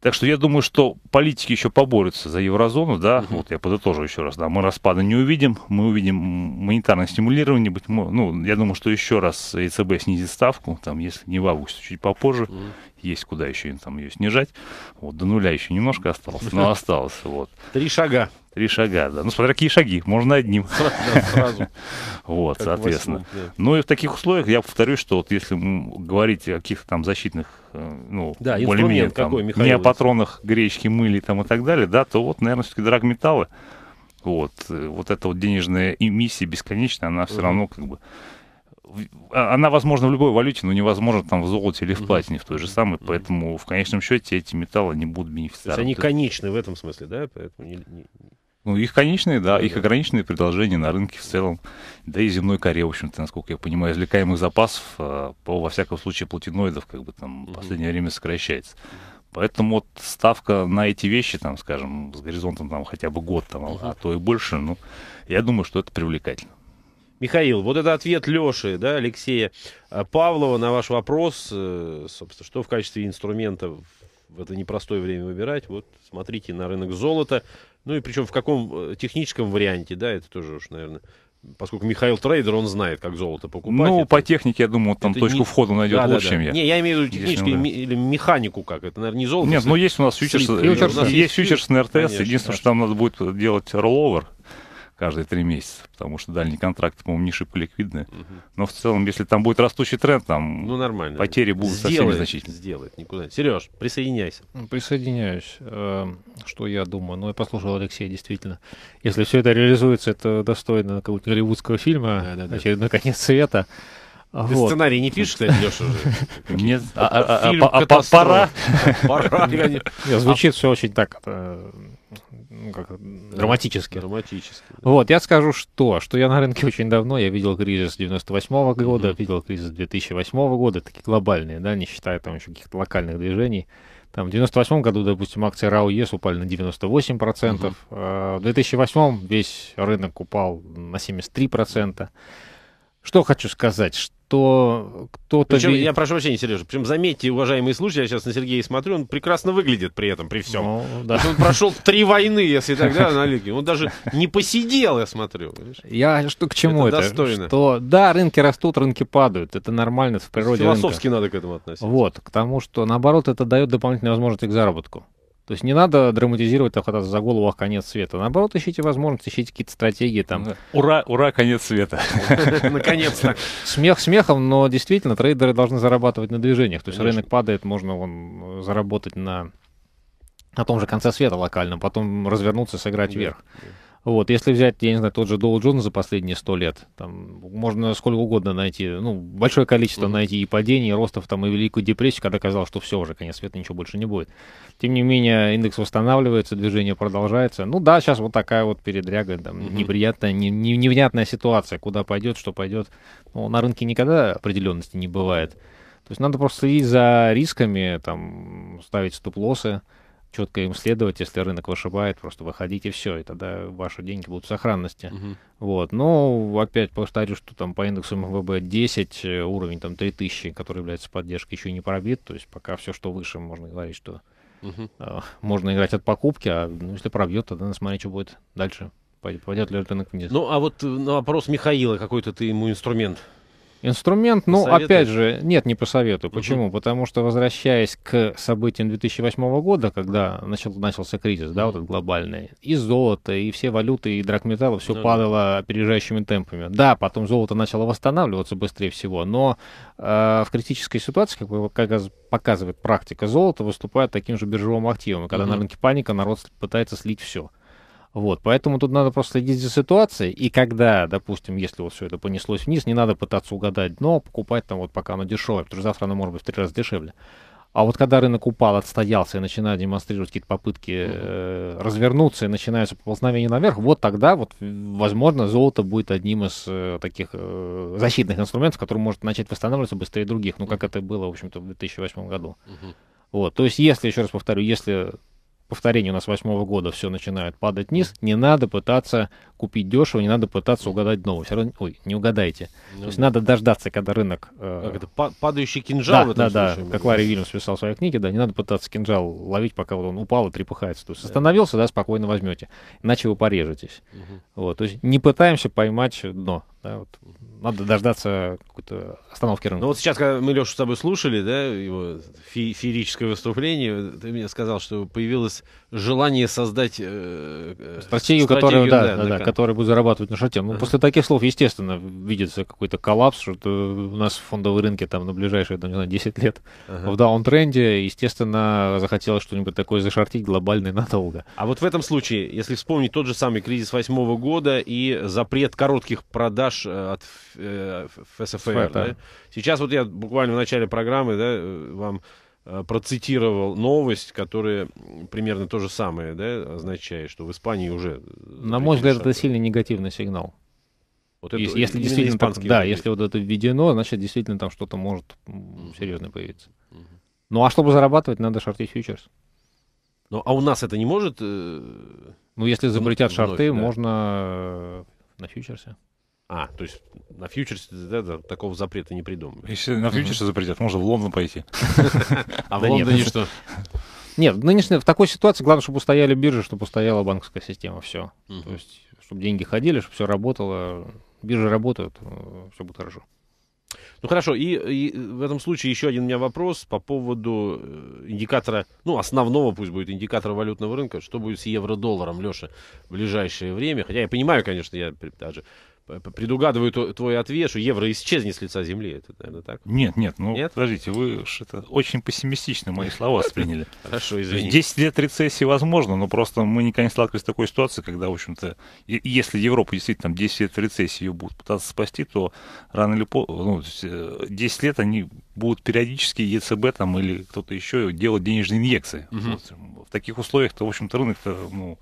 Так что я думаю, что политики еще поборются за еврозону, да, угу. вот я подытожу еще раз, да, мы распада не увидим, мы увидим монетарное стимулирование, быть, ну, я думаю, что еще раз ЕЦБ снизит ставку, там, если не в августе, чуть попозже, угу есть куда еще там ее снижать. Вот до нуля еще немножко осталось, но осталось. Вот. Три шага. Три шага, да. Ну, смотря какие шаги, можно одним. сразу. Вот, соответственно. Ну и в таких условиях я повторюсь, что вот если говорить о каких-то там защитных, э, ну, да, более-менее не о патронах гречки, мыли там и так далее, да, то вот, наверное, все-таки драгметаллы, вот, э, вот эта вот денежная эмиссия бесконечная, она все равно как бы а, она возможна в любой валюте, но невозможно там в золоте или в платине в той же самой, поэтому в конечном счете эти металлы не будут бенефициарами. То есть они конечны в этом смысле, да? Поэтому не, не... Ну, их конечные, да, ну их ограниченные предложения на рынке в целом, да и земной коре, в общем-то, насколько я понимаю, извлекаемых запасов, э, по, во всяком случае, платиноидов, как бы там в последнее время сокращается. Поэтому вот ставка на эти вещи, там, скажем, с горизонтом там хотя бы год, там, а то и больше, ну, я думаю, что это привлекательно. Михаил, вот это ответ Леши, да, Алексея э, Павлова на ваш вопрос, э, собственно, что в качестве инструмента в это непростое время выбирать. Вот смотрите на рынок золота, ну и причем в каком э, техническом варианте, да, это тоже уж, наверное, Поскольку Михаил трейдер, он знает, как золото покупать. Ну, это, по технике, я думаю, там точку не... входа найдет да, лучше, да, да. чем я. Не, я имею в виду технически да. или механику как. Это, наверное, не золото. Нет, но ну, есть у нас фьючерс, фьючерс, фьючерс, фьючерс на РТС. единственное, да. что там надо будет делать ролловер каждые три месяца, потому что дальние контракты, по-моему, не шибко ликвидны. Угу. Но в целом, если там будет растущий тренд, там ну, нормально. потери будут сделает, совсем незначительные. Сделает, никуда. Сереж, присоединяйся. Ну, присоединяюсь. Эм, что я думаю? Ну, я послушал Алексея, действительно. Если все это реализуется, это достойно какого-то голливудского фильма, да, да, очередной конец света. Ты вот. сценарий не пишешь, кстати, Леша уже? Нет, а, а, а, а пора. Пора. Звучит все очень так э, ну, как, драматически. Драматически. Да. Вот, я скажу, что, что я на рынке очень давно, я видел кризис 98 -го года, mm-hmm. видел кризис 2008 -го года, такие глобальные, да, не считая там еще каких-то локальных движений. Там в 98 году, допустим, акции РАО ЕС e упали на 98%, mm-hmm. а в 2008 весь рынок упал на 73%. Что хочу сказать, что кто-то... Причем, видит... я прошу прощения, Сережа, причем заметьте, уважаемые слушатели, я сейчас на Сергея смотрю, он прекрасно выглядит при этом, при всем. Ну, да. Он прошел три войны, если тогда на лиге. Он даже не посидел, я смотрю. Я что к чему это? это? Достойно. Что, да, рынки растут, рынки падают. Это нормально в природе Философски надо к этому относиться. Вот, к тому, что наоборот это дает дополнительные возможности к заработку. То есть не надо драматизировать так хвататься за голову, а конец света. Наоборот, ищите возможности, ищите какие-то стратегии там. Ура, ура, конец света. Наконец-то. Смех смехом, но действительно трейдеры должны зарабатывать на движениях. То есть рынок падает, можно вон, заработать на, на том же конце света локально, потом развернуться и сыграть вверх. Вот, если взять, я не знаю, тот же Доу Джонс за последние сто лет, там можно сколько угодно найти, ну, большое количество mm-hmm. найти и падений, и ростов, там, и Великую депрессию, когда казалось, что все уже, конец света, ничего больше не будет. Тем не менее, индекс восстанавливается, движение продолжается. Ну да, сейчас вот такая вот передряга, там, mm-hmm. неприятная, не, не, невнятная ситуация, куда пойдет, что пойдет. Ну, на рынке никогда определенности не бывает. То есть надо просто следить за рисками, там, ставить стоп-лоссы, четко им следовать, если рынок вышибает, просто выходите все, и тогда ваши деньги будут в сохранности. Угу. Вот. Но опять повторю, что там по индексу МВБ 10, э, уровень там 3000, который является поддержкой, еще не пробит, то есть пока все, что выше, можно говорить, что угу. э, можно играть от покупки, а ну, если пробьет, тогда надо смотреть, что будет дальше. Пойдет ли рынок вниз. Ну, а вот э, на вопрос Михаила, какой-то ты ему инструмент Инструмент, ну, опять же, нет, не посоветую. Почему? Угу. Потому что, возвращаясь к событиям 2008 года, когда начал, начался кризис, да, вот этот глобальный, и золото, и все валюты, и драгметаллы, все ну, падало опережающими темпами. Да, потом золото начало восстанавливаться быстрее всего, но э, в критической ситуации, как, как показывает практика, золото выступает таким же биржевым активом. И когда угу. на рынке паника, народ пытается слить все. Вот, поэтому тут надо просто следить за ситуацией. И когда, допустим, если вот все это понеслось вниз, не надо пытаться угадать дно, покупать там вот пока оно дешевое, потому что завтра оно может быть в три раза дешевле. А вот когда рынок упал, отстоялся и начинает демонстрировать какие-то попытки э, развернуться и начинается поползновения наверх, вот тогда, вот, возможно, золото будет одним из э, таких э, защитных инструментов, который может начать восстанавливаться быстрее других, ну, как это было, в общем-то, в 2008 году. Вот, то есть, если, еще раз повторю, если повторение у нас восьмого года все начинает падать вниз, не надо пытаться купить дешево, не надо пытаться угадать дно. Все равно, ой, не угадайте. Ну, То есть надо дождаться, когда рынок... Э... Как это, падающий кинжал да, в этом да, Да, как Ларри Вильямс писал в своей книге, да, не надо пытаться кинжал ловить, пока вот он упал и трепыхается. То есть остановился, да, спокойно возьмете, иначе вы порежетесь. Угу. Вот, то есть не пытаемся поймать дно. Да, вот надо дождаться какой-то остановки рынка. Ну вот сейчас, когда мы Лешу с тобой слушали, да, его фе феерическое выступление, ты мне сказал, что появилось желание создать э, э стратегию, стратегию которая, да, да, да, которая будет зарабатывать на шарте. Ну, после таких слов, естественно, видится какой-то коллапс, что у нас фондовые рынки там на ближайшие, там, не знаю, 10 лет uh -huh. в даунтренде, естественно, захотелось что-нибудь такое зашортить глобальное надолго. А вот в этом случае, если вспомнить тот же самый кризис восьмого года и запрет коротких продаж э, от э, ФСФР. Да? Сейчас вот я буквально в начале программы да, э, вам э, процитировал новость, которая примерно то же самое да, означает, что в Испании уже... Э, на мой взгляд, это сильный негативный сигнал. Вот это, если, если действительно так, да, если вот это введено, значит действительно там что-то может серьезно появиться. Угу. Ну а чтобы зарабатывать, надо шарты фьючерс. Ну а у нас это не может. Ну если запретят вновь, шарты, да? можно на фьючерсе. А, то есть на фьючерс да, да, такого запрета не придумали. Если на фьючерсе запретят, можно в Лондон пойти. А в Лондоне что? Нет, нынешняя, в такой ситуации главное, чтобы устояли биржи, чтобы устояла банковская система, все. То есть, чтобы деньги ходили, чтобы все работало. Биржи работают, э, все будет хорошо. Ну хорошо, и, и в этом случае еще один у меня вопрос по поводу э, индикатора, ну основного пусть будет индикатора валютного рынка, что будет с евро-долларом, Леша, в ближайшее время. Хотя я понимаю, конечно, я даже предугадываю твой ответ, что евро исчезнет с лица земли. Это, наверное, так? Нет, нет, ну, нет? подождите, вы это очень пессимистично мои слова восприняли. Хорошо, извините. 10 лет рецессии возможно, но просто мы никогда не сталкивались с такой ситуацией, когда, в общем-то, если Европа действительно там 10 лет рецессии ее будут пытаться спасти, то рано или поздно, ну, 10 э, лет они будут периодически ЕЦБ там или кто-то еще делать денежные инъекции. Угу. В таких условиях-то, в общем-то, рынок-то, ну,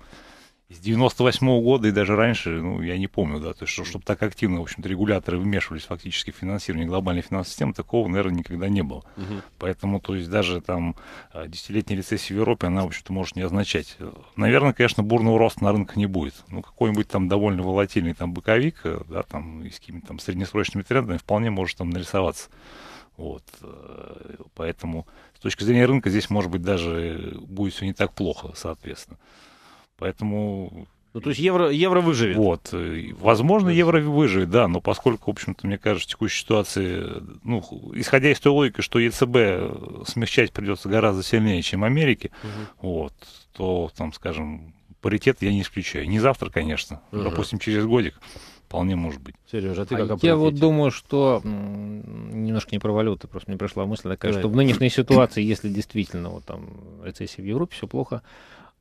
с 98 -го года и даже раньше, ну, я не помню, да, то есть, что, чтобы так активно, в общем-то, регуляторы вмешивались фактически в финансирование глобальной финансовой системы, такого, наверное, никогда не было. Угу. Поэтому, то есть, даже там а, десятилетняя рецессия в Европе, она, в общем-то, может не означать. Наверное, конечно, бурного роста на рынках не будет. Ну, какой-нибудь там довольно волатильный там боковик, э, да, там, и с какими-то там среднесрочными трендами вполне может там нарисоваться. Вот. Э, поэтому с точки зрения рынка здесь, может быть, даже будет все не так плохо, соответственно. Поэтому ну, то есть евро, евро выживет. Вот. Э, возможно, евро выживет, да, но поскольку, в общем-то, мне кажется, в текущей ситуации, ну, исходя из той логики, что ЕЦБ э, смягчать придется гораздо сильнее, чем Америке, угу. вот, то, там, скажем, паритет я не исключаю. Не завтра, конечно, угу. допустим, через годик. Вполне может быть. Сережа, а ты а как а Я вот думаю, что немножко не про валюты, просто мне пришла мысль такая, Давай. что в нынешней ситуации, если действительно вот там рецессия в Европе, все плохо,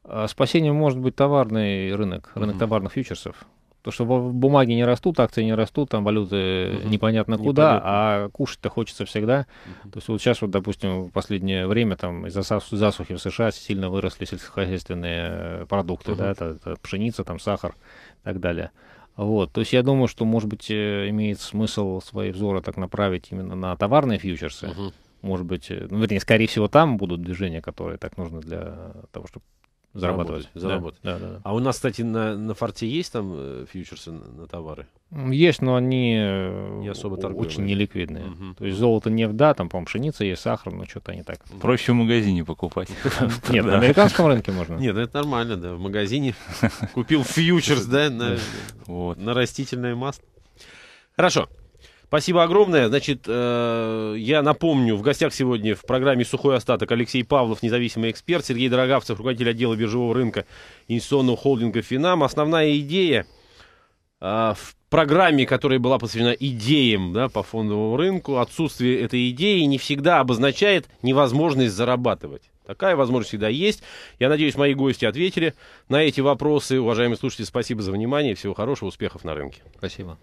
а спасением может быть товарный рынок, рынок угу. товарных фьючерсов. То, что бумаги не растут, акции не растут, там валюты угу. непонятно куда, непонятно. а кушать-то хочется всегда. Угу. То есть вот сейчас вот, допустим, в последнее время там из-за засухи в США сильно выросли сельскохозяйственные э, продукты, угу. да, это, это пшеница, там сахар и так далее. Вот, то есть я думаю, что, может быть, э, имеет смысл свои взоры так направить именно на товарные фьючерсы. Угу. Может быть, э, ну, вернее, скорее всего, там будут движения, которые так нужны для того, чтобы Зарабатывать. Заработать. Да, да, да. А у нас, кстати, на, на форте есть там э, фьючерсы на, на товары? Есть, но они э, не особо очень неликвидные. Угу. То есть золото, не в да, там, по-моему, пшеница есть, сахар, но что-то они так. Проще в магазине покупать. Нет, на американском рынке можно. Нет, ну это нормально, да. В магазине купил фьючерс, да, на растительное масло. Хорошо. Спасибо огромное. Значит, э, я напомню, в гостях сегодня в программе «Сухой остаток» Алексей Павлов, независимый эксперт, Сергей Дорогавцев, руководитель отдела биржевого рынка инвестиционного холдинга «Финам». Основная идея э, в программе, которая была посвящена идеям да, по фондовому рынку, отсутствие этой идеи не всегда обозначает невозможность зарабатывать. Такая возможность всегда есть. Я надеюсь, мои гости ответили на эти вопросы. Уважаемые слушатели, спасибо за внимание. Всего хорошего, успехов на рынке. Спасибо.